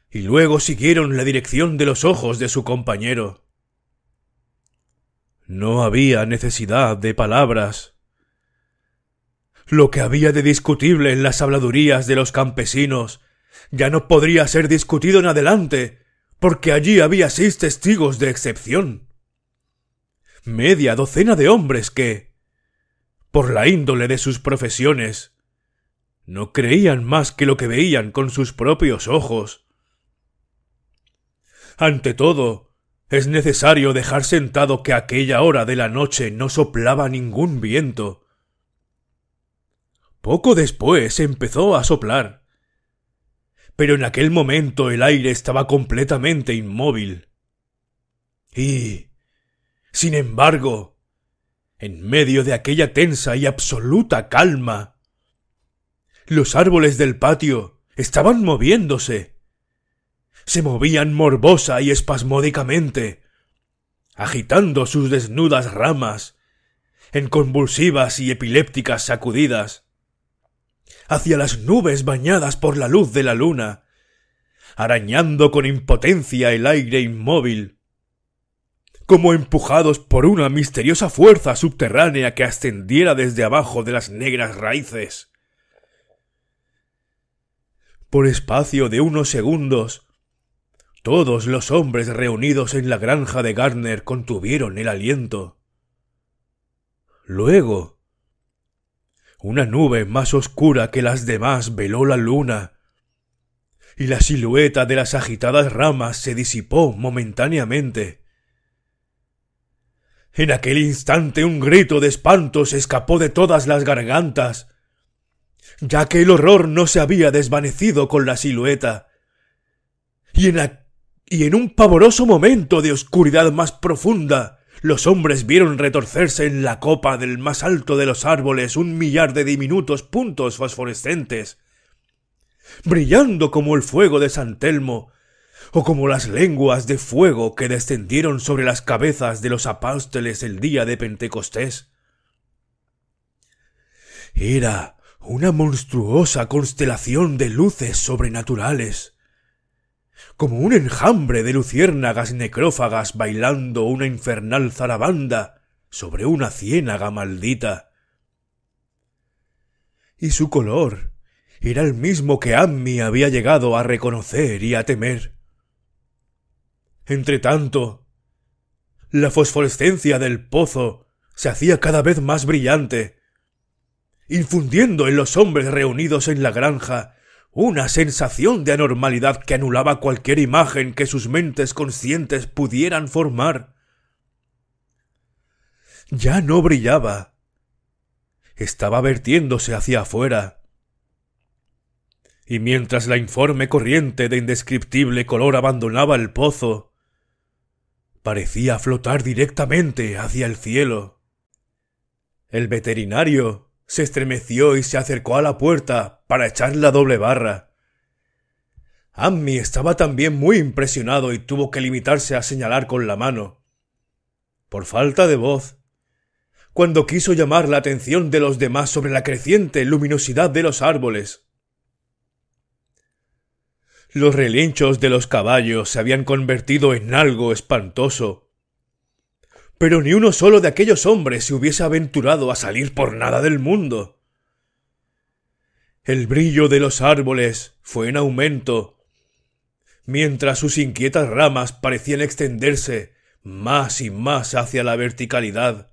S1: y luego siguieron la dirección de los ojos de su compañero. No había necesidad de palabras. Lo que había de discutible en las habladurías de los campesinos ya no podría ser discutido en adelante, porque allí había seis testigos de excepción. Media docena de hombres que, por la índole de sus profesiones, no creían más que lo que veían con sus propios ojos. Ante todo, es necesario dejar sentado que aquella hora de la noche no soplaba ningún viento, poco después empezó a soplar. Pero en aquel momento el aire estaba completamente inmóvil. Y, sin embargo, en medio de aquella tensa y absoluta calma, los árboles del patio estaban moviéndose. Se movían morbosa y espasmódicamente, agitando sus desnudas ramas en convulsivas y epilépticas sacudidas hacia las nubes bañadas por la luz de la luna, arañando con impotencia el aire inmóvil, como empujados por una misteriosa fuerza subterránea que ascendiera desde abajo de las negras raíces. Por espacio de unos segundos, todos los hombres reunidos en la granja de Garner contuvieron el aliento. Luego, una nube más oscura que las demás veló la luna, y la silueta de las agitadas ramas se disipó momentáneamente. En aquel instante un grito de espanto se escapó de todas las gargantas, ya que el horror no se había desvanecido con la silueta. Y en, y en un pavoroso momento de oscuridad más profunda, los hombres vieron retorcerse en la copa del más alto de los árboles un millar de diminutos puntos fosforescentes, brillando como el fuego de San Telmo, o como las lenguas de fuego que descendieron sobre las cabezas de los apóstoles el día de Pentecostés. Era una monstruosa constelación de luces sobrenaturales como un enjambre de luciérnagas necrófagas bailando una infernal zarabanda sobre una ciénaga maldita. Y su color era el mismo que Ammi había llegado a reconocer y a temer. Entretanto, la fosforescencia del pozo se hacía cada vez más brillante, infundiendo en los hombres reunidos en la granja una sensación de anormalidad que anulaba cualquier imagen que sus mentes conscientes pudieran formar. Ya no brillaba. Estaba vertiéndose hacia afuera. Y mientras la informe corriente de indescriptible color abandonaba el pozo, parecía flotar directamente hacia el cielo. El veterinario se estremeció y se acercó a la puerta para echar la doble barra. Ammi estaba también muy impresionado y tuvo que limitarse a señalar con la mano. Por falta de voz. Cuando quiso llamar la atención de los demás sobre la creciente luminosidad de los árboles. Los relinchos de los caballos se habían convertido en algo espantoso pero ni uno solo de aquellos hombres se hubiese aventurado a salir por nada del mundo. El brillo de los árboles fue en aumento, mientras sus inquietas ramas parecían extenderse más y más hacia la verticalidad.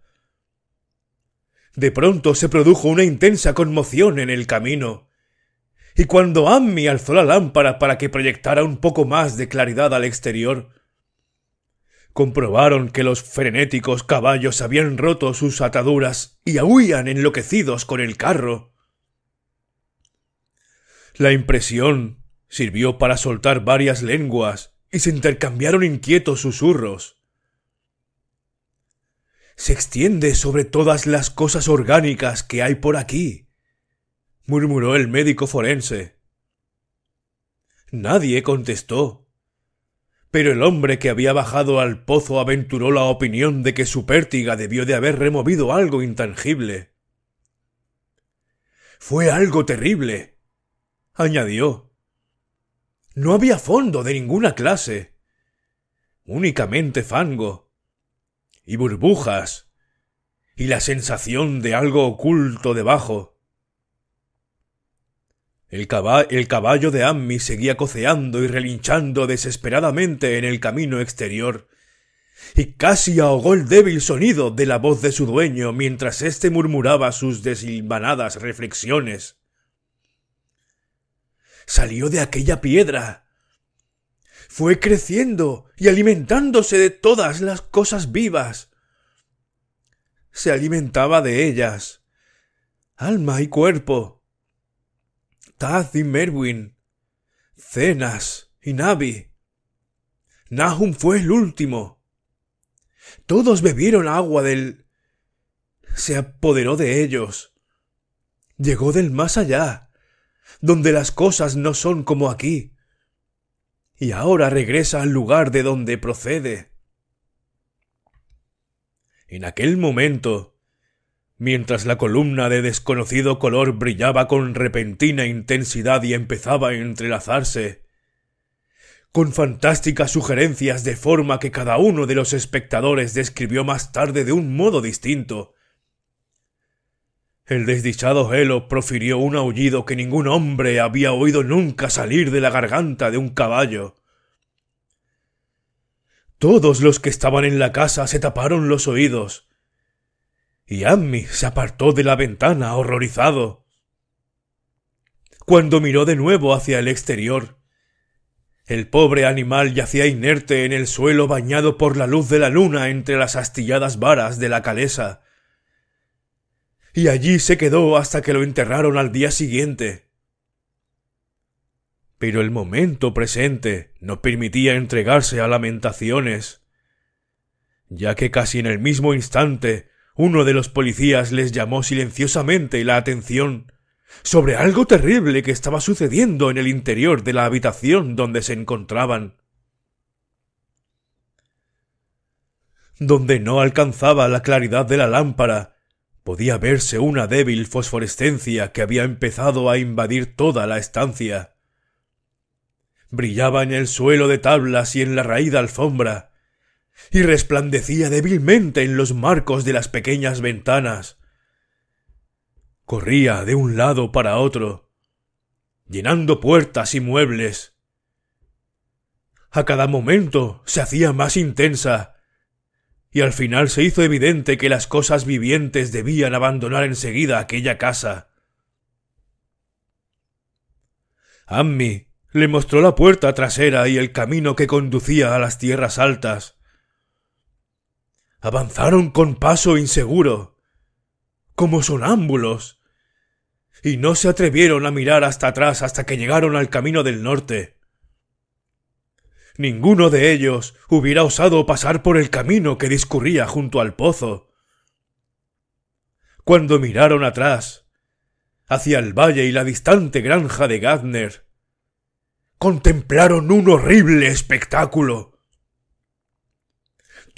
S1: De pronto se produjo una intensa conmoción en el camino, y cuando Ammi alzó la lámpara para que proyectara un poco más de claridad al exterior, comprobaron que los frenéticos caballos habían roto sus ataduras y huían enloquecidos con el carro. La impresión sirvió para soltar varias lenguas y se intercambiaron inquietos susurros. Se extiende sobre todas las cosas orgánicas que hay por aquí, murmuró el médico forense. Nadie contestó pero el hombre que había bajado al pozo aventuró la opinión de que su pértiga debió de haber removido algo intangible. Fue algo terrible, añadió. No había fondo de ninguna clase. Únicamente fango. Y burbujas. Y la sensación de algo oculto debajo. El, caballo de Ammi seguía coceando y relinchando desesperadamente en el camino exterior, y casi ahogó el débil sonido de la voz de su dueño mientras éste murmuraba sus desilvanadas reflexiones. Salió de aquella piedra, fue creciendo y alimentándose de todas las cosas vivas. Se alimentaba de ellas, alma y cuerpo. Taz y Merwin, Cenas y Navi. Nahum fue el último. Todos bebieron agua del... Se apoderó de ellos. Llegó del más allá, donde las cosas no son como aquí. Y ahora regresa al lugar de donde procede. En aquel momento, mientras la columna de desconocido color brillaba con repentina intensidad y empezaba a entrelazarse, con fantásticas sugerencias de forma que cada uno de los espectadores describió más tarde de un modo distinto. El desdichado Helo profirió un aullido que ningún hombre había oído nunca salir de la garganta de un caballo. Todos los que estaban en la casa se taparon los oídos, y Ammi se apartó de la ventana horrorizado. Cuando miró de nuevo hacia el exterior, el pobre animal yacía inerte en el suelo bañado por la luz de la luna entre las astilladas varas de la calesa. Y allí se quedó hasta que lo enterraron al día siguiente. Pero el momento presente no permitía entregarse a lamentaciones, ya que casi en el mismo instante uno de los policías les llamó silenciosamente la atención sobre algo terrible que estaba sucediendo en el interior de la habitación donde se encontraban. Donde no alcanzaba la claridad de la lámpara, podía verse una débil fosforescencia que había empezado a invadir toda la estancia. Brillaba en el suelo de tablas y en la raída alfombra, y resplandecía débilmente en los marcos de las pequeñas ventanas. Corría de un lado para otro, llenando puertas y muebles. A cada momento se hacía más intensa, y al final se hizo evidente que las cosas vivientes debían abandonar enseguida aquella casa. Ammi le mostró la puerta trasera y el camino que conducía a las tierras altas avanzaron con paso inseguro, como sonámbulos, y no se atrevieron a mirar hasta atrás hasta que llegaron al camino del norte. Ninguno de ellos hubiera osado pasar por el camino que discurría junto al pozo. Cuando miraron atrás, hacia el valle y la distante granja de Gardner, contemplaron un horrible espectáculo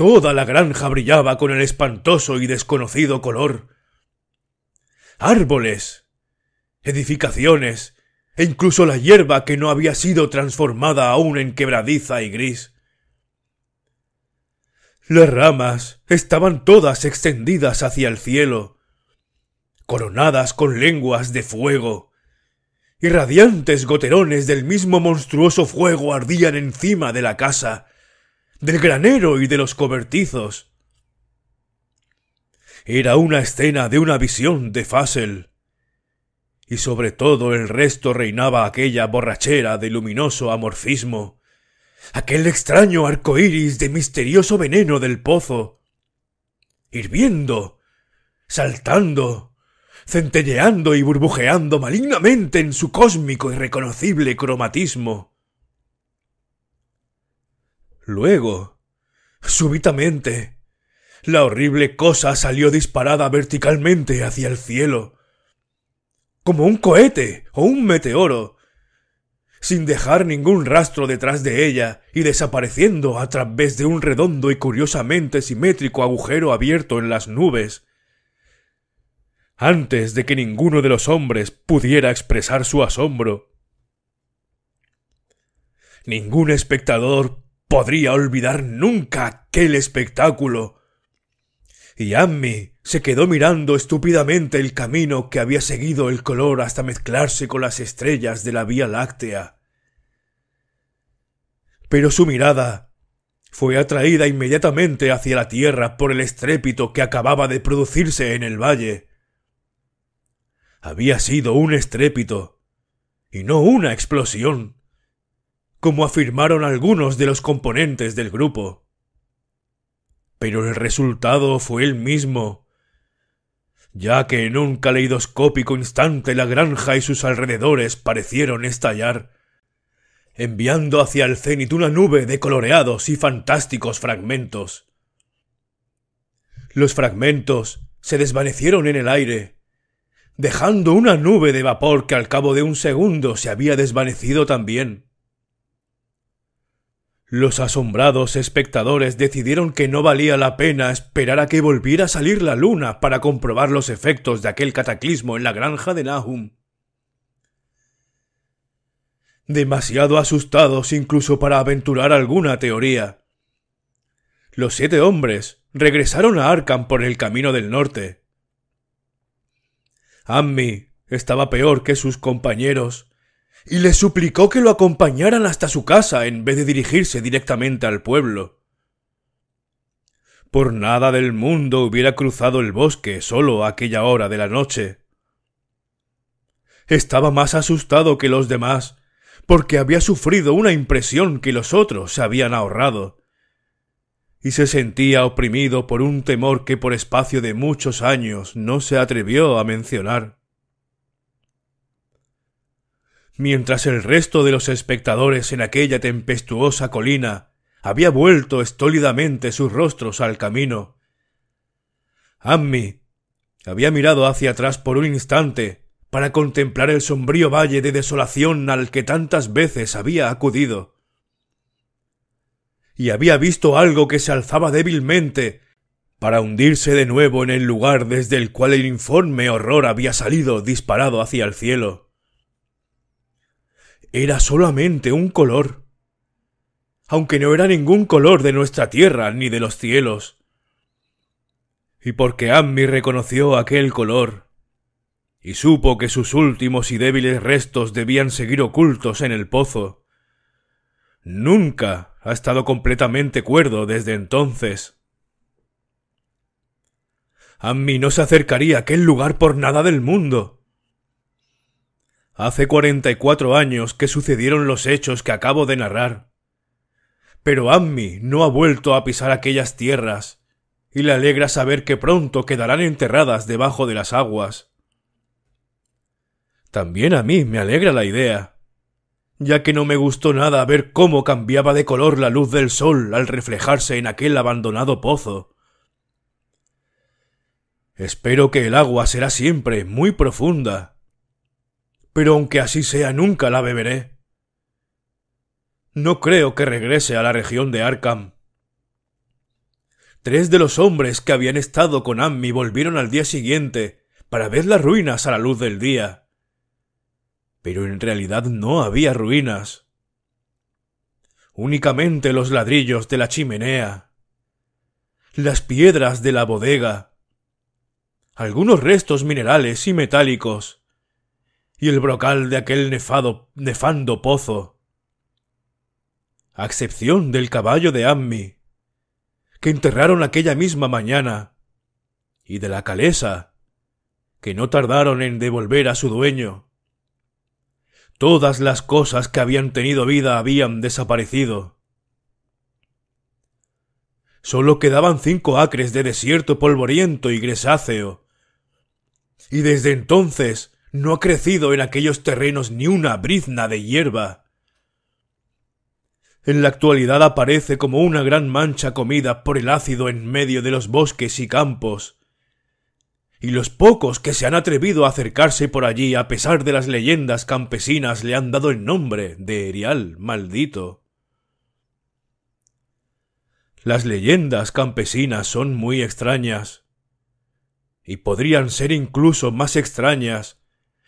S1: Toda la granja brillaba con el espantoso y desconocido color. Árboles, edificaciones, e incluso la hierba que no había sido transformada aún en quebradiza y gris. Las ramas estaban todas extendidas hacia el cielo, coronadas con lenguas de fuego, y radiantes goterones del mismo monstruoso fuego ardían encima de la casa, del granero y de los cobertizos. Era una escena de una visión de Fassel. Y sobre todo el resto reinaba aquella borrachera de luminoso amorfismo, aquel extraño iris de misterioso veneno del pozo, hirviendo, saltando, centelleando y burbujeando malignamente en su cósmico y reconocible cromatismo. Luego, súbitamente, la horrible cosa salió disparada verticalmente hacia el cielo, como un cohete o un meteoro, sin dejar ningún rastro detrás de ella y desapareciendo a través de un redondo y curiosamente simétrico agujero abierto en las nubes, antes de que ninguno de los hombres pudiera expresar su asombro. Ningún espectador podría olvidar nunca aquel espectáculo. Y Ammi se quedó mirando estúpidamente el camino que había seguido el color hasta mezclarse con las estrellas de la Vía Láctea. Pero su mirada fue atraída inmediatamente hacia la tierra por el estrépito que acababa de producirse en el valle. Había sido un estrépito, y no una explosión como afirmaron algunos de los componentes del grupo. Pero el resultado fue el mismo, ya que en un caleidoscópico instante la granja y sus alrededores parecieron estallar, enviando hacia el cénit una nube de coloreados y fantásticos fragmentos. Los fragmentos se desvanecieron en el aire, dejando una nube de vapor que al cabo de un segundo se había desvanecido también. Los asombrados espectadores decidieron que no valía la pena esperar a que volviera a salir la luna para comprobar los efectos de aquel cataclismo en la granja de Nahum. Demasiado asustados incluso para aventurar alguna teoría. Los siete hombres regresaron a Arkham por el camino del norte. Ammi estaba peor que sus compañeros y le suplicó que lo acompañaran hasta su casa en vez de dirigirse directamente al pueblo. Por nada del mundo hubiera cruzado el bosque solo a aquella hora de la noche. Estaba más asustado que los demás, porque había sufrido una impresión que los otros se habían ahorrado, y se sentía oprimido por un temor que por espacio de muchos años no se atrevió a mencionar mientras el resto de los espectadores en aquella tempestuosa colina había vuelto estólidamente sus rostros al camino. Ammi había mirado hacia atrás por un instante para contemplar el sombrío valle de desolación al que tantas veces había acudido. Y había visto algo que se alzaba débilmente para hundirse de nuevo en el lugar desde el cual el informe horror había salido disparado hacia el cielo era solamente un color. Aunque no era ningún color de nuestra tierra ni de los cielos. Y porque Ammi reconoció aquel color, y supo que sus últimos y débiles restos debían seguir ocultos en el pozo, nunca ha estado completamente cuerdo desde entonces. Ammi no se acercaría a aquel lugar por nada del mundo Hace cuarenta y cuatro años que sucedieron los hechos que acabo de narrar. Pero Ammi no ha vuelto a pisar aquellas tierras, y le alegra saber que pronto quedarán enterradas debajo de las aguas. También a mí me alegra la idea, ya que no me gustó nada ver cómo cambiaba de color la luz del sol al reflejarse en aquel abandonado pozo. Espero que el agua será siempre muy profunda pero aunque así sea nunca la beberé. No creo que regrese a la región de Arkham. Tres de los hombres que habían estado con Ammi volvieron al día siguiente para ver las ruinas a la luz del día. Pero en realidad no había ruinas. Únicamente los ladrillos de la chimenea, las piedras de la bodega, algunos restos minerales y metálicos, y el brocal de aquel nefado, nefando pozo. A excepción del caballo de Ammi, que enterraron aquella misma mañana, y de la calesa, que no tardaron en devolver a su dueño. Todas las cosas que habían tenido vida habían desaparecido. Solo quedaban cinco acres de desierto polvoriento y grisáceo. Y desde entonces no ha crecido en aquellos terrenos ni una brizna de hierba. En la actualidad aparece como una gran mancha comida por el ácido en medio de los bosques y campos. Y los pocos que se han atrevido a acercarse por allí a pesar de las leyendas campesinas le han dado el nombre de Erial maldito. Las leyendas campesinas son muy extrañas, y podrían ser incluso más extrañas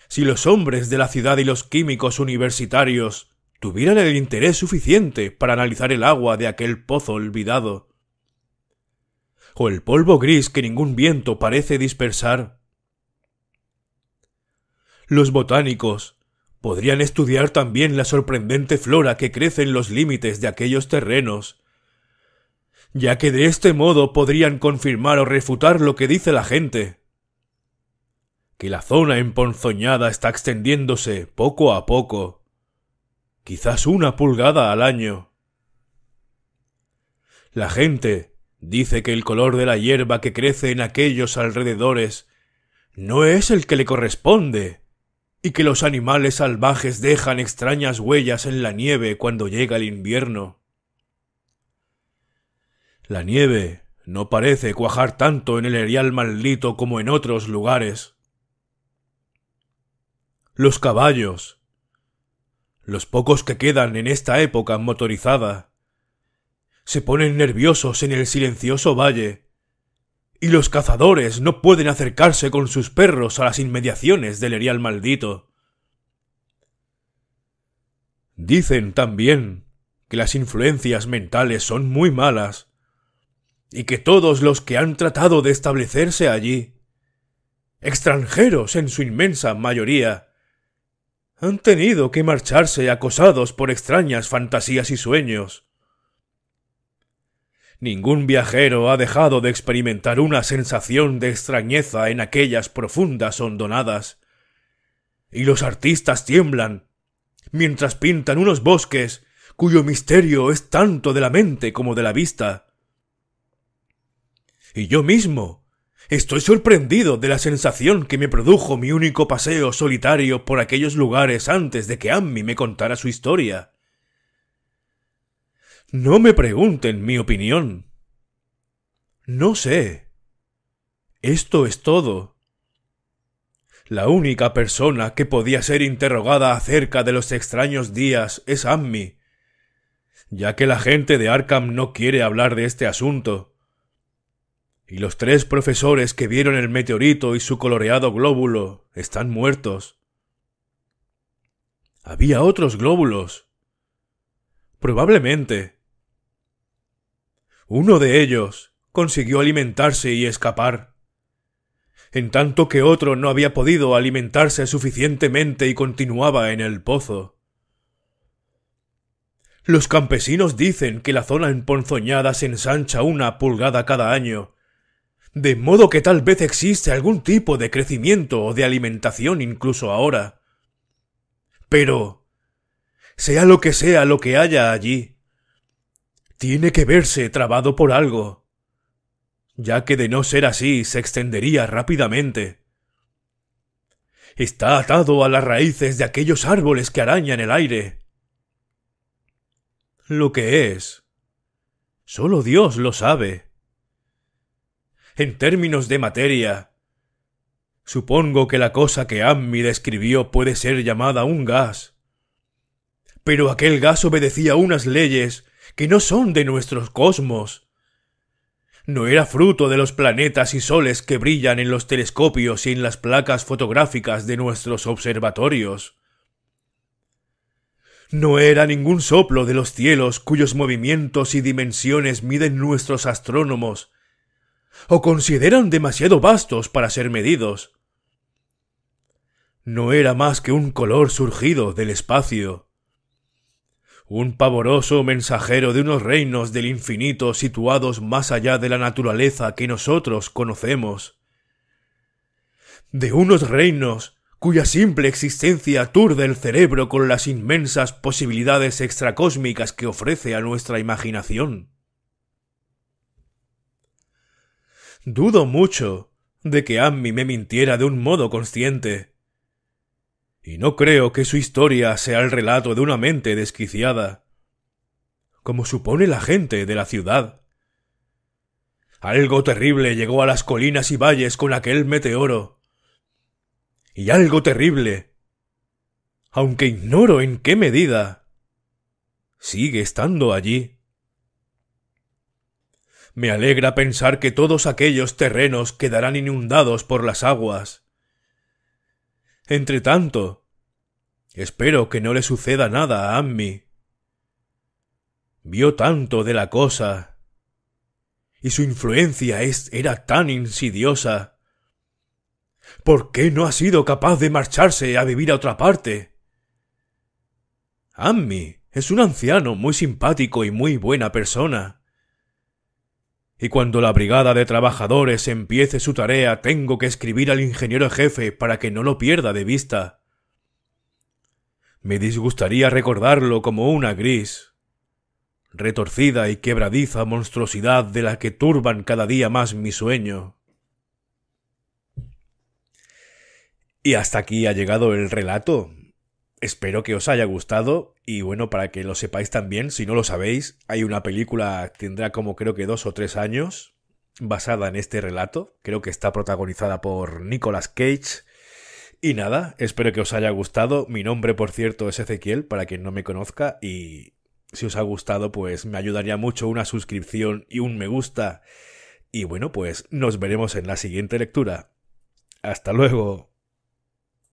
S1: si los hombres de la ciudad y los químicos universitarios tuvieran el interés suficiente para analizar el agua de aquel pozo olvidado, o el polvo gris que ningún viento parece dispersar. Los botánicos podrían estudiar también la sorprendente flora que crece en los límites de aquellos terrenos, ya que de este modo podrían confirmar o refutar lo que dice la gente, que la zona emponzoñada está extendiéndose poco a poco, quizás una pulgada al año. La gente dice que el color de la hierba que crece en aquellos alrededores no es el que le corresponde, y que los animales salvajes dejan extrañas huellas en la nieve cuando llega el invierno. La nieve no parece cuajar tanto en el erial maldito como en otros lugares los caballos, los pocos que quedan en esta época motorizada, se ponen nerviosos en el silencioso valle, y los cazadores no pueden acercarse con sus perros a las inmediaciones del erial maldito. Dicen también que las influencias mentales son muy malas, y que todos los que han tratado de establecerse allí, extranjeros en su inmensa mayoría, han tenido que marcharse acosados por extrañas fantasías y sueños. Ningún viajero ha dejado de experimentar una sensación de extrañeza en aquellas profundas hondonadas. Y los artistas tiemblan, mientras pintan unos bosques cuyo misterio es tanto de la mente como de la vista. Y yo mismo Estoy sorprendido de la sensación que me produjo mi único paseo solitario por aquellos lugares antes de que Ammi me contara su historia. No me pregunten mi opinión. No sé. Esto es todo. La única persona que podía ser interrogada acerca de los extraños días es Ammi, ya que la gente de Arkham no quiere hablar de este asunto. Y los tres profesores que vieron el meteorito y su coloreado glóbulo están muertos. Había otros glóbulos. Probablemente. Uno de ellos consiguió alimentarse y escapar. En tanto que otro no había podido alimentarse suficientemente y continuaba en el pozo. Los campesinos dicen que la zona emponzoñada se ensancha una pulgada cada año de modo que tal vez existe algún tipo de crecimiento o de alimentación incluso ahora. Pero, sea lo que sea lo que haya allí, tiene que verse trabado por algo, ya que de no ser así se extendería rápidamente. Está atado a las raíces de aquellos árboles que arañan el aire. Lo que es, solo Dios lo sabe en términos de materia. Supongo que la cosa que Ammi describió puede ser llamada un gas. Pero aquel gas obedecía unas leyes que no son de nuestros cosmos. No era fruto de los planetas y soles que brillan en los telescopios y en las placas fotográficas de nuestros observatorios. No era ningún soplo de los cielos cuyos movimientos y dimensiones miden nuestros astrónomos, o consideran demasiado vastos para ser medidos. No era más que un color surgido del espacio. Un pavoroso mensajero de unos reinos del infinito situados más allá de la naturaleza que nosotros conocemos. De unos reinos cuya simple existencia aturde el cerebro con las inmensas posibilidades extracósmicas que ofrece a nuestra imaginación. Dudo mucho de que Ami me mintiera de un modo consciente. Y no creo que su historia sea el relato de una mente desquiciada, como supone la gente de la ciudad. Algo terrible llegó a las colinas y valles con aquel meteoro. Y algo terrible, aunque ignoro en qué medida, sigue estando allí. Me alegra pensar que todos aquellos terrenos quedarán inundados por las aguas. Entretanto, espero que no le suceda nada a Ammi. Vio tanto de la cosa, y su influencia es, era tan insidiosa. ¿Por qué no ha sido capaz de marcharse a vivir a otra parte? Ammi es un anciano muy simpático y muy buena persona y cuando la brigada de trabajadores empiece su tarea tengo que escribir al ingeniero jefe para que no lo pierda de vista. Me disgustaría recordarlo como una gris, retorcida y quebradiza monstruosidad de la que turban cada día más mi sueño. Y hasta aquí ha llegado el relato. Espero que os haya gustado y bueno, para que lo sepáis también, si no lo sabéis, hay una película, tendrá como creo que dos o tres años, basada en este relato, creo que está protagonizada por Nicolas Cage. Y nada, espero que os haya gustado, mi nombre por cierto es Ezequiel, para quien no me conozca, y si os ha gustado pues me ayudaría mucho una suscripción y un me gusta. Y bueno, pues nos veremos en la siguiente lectura. Hasta luego.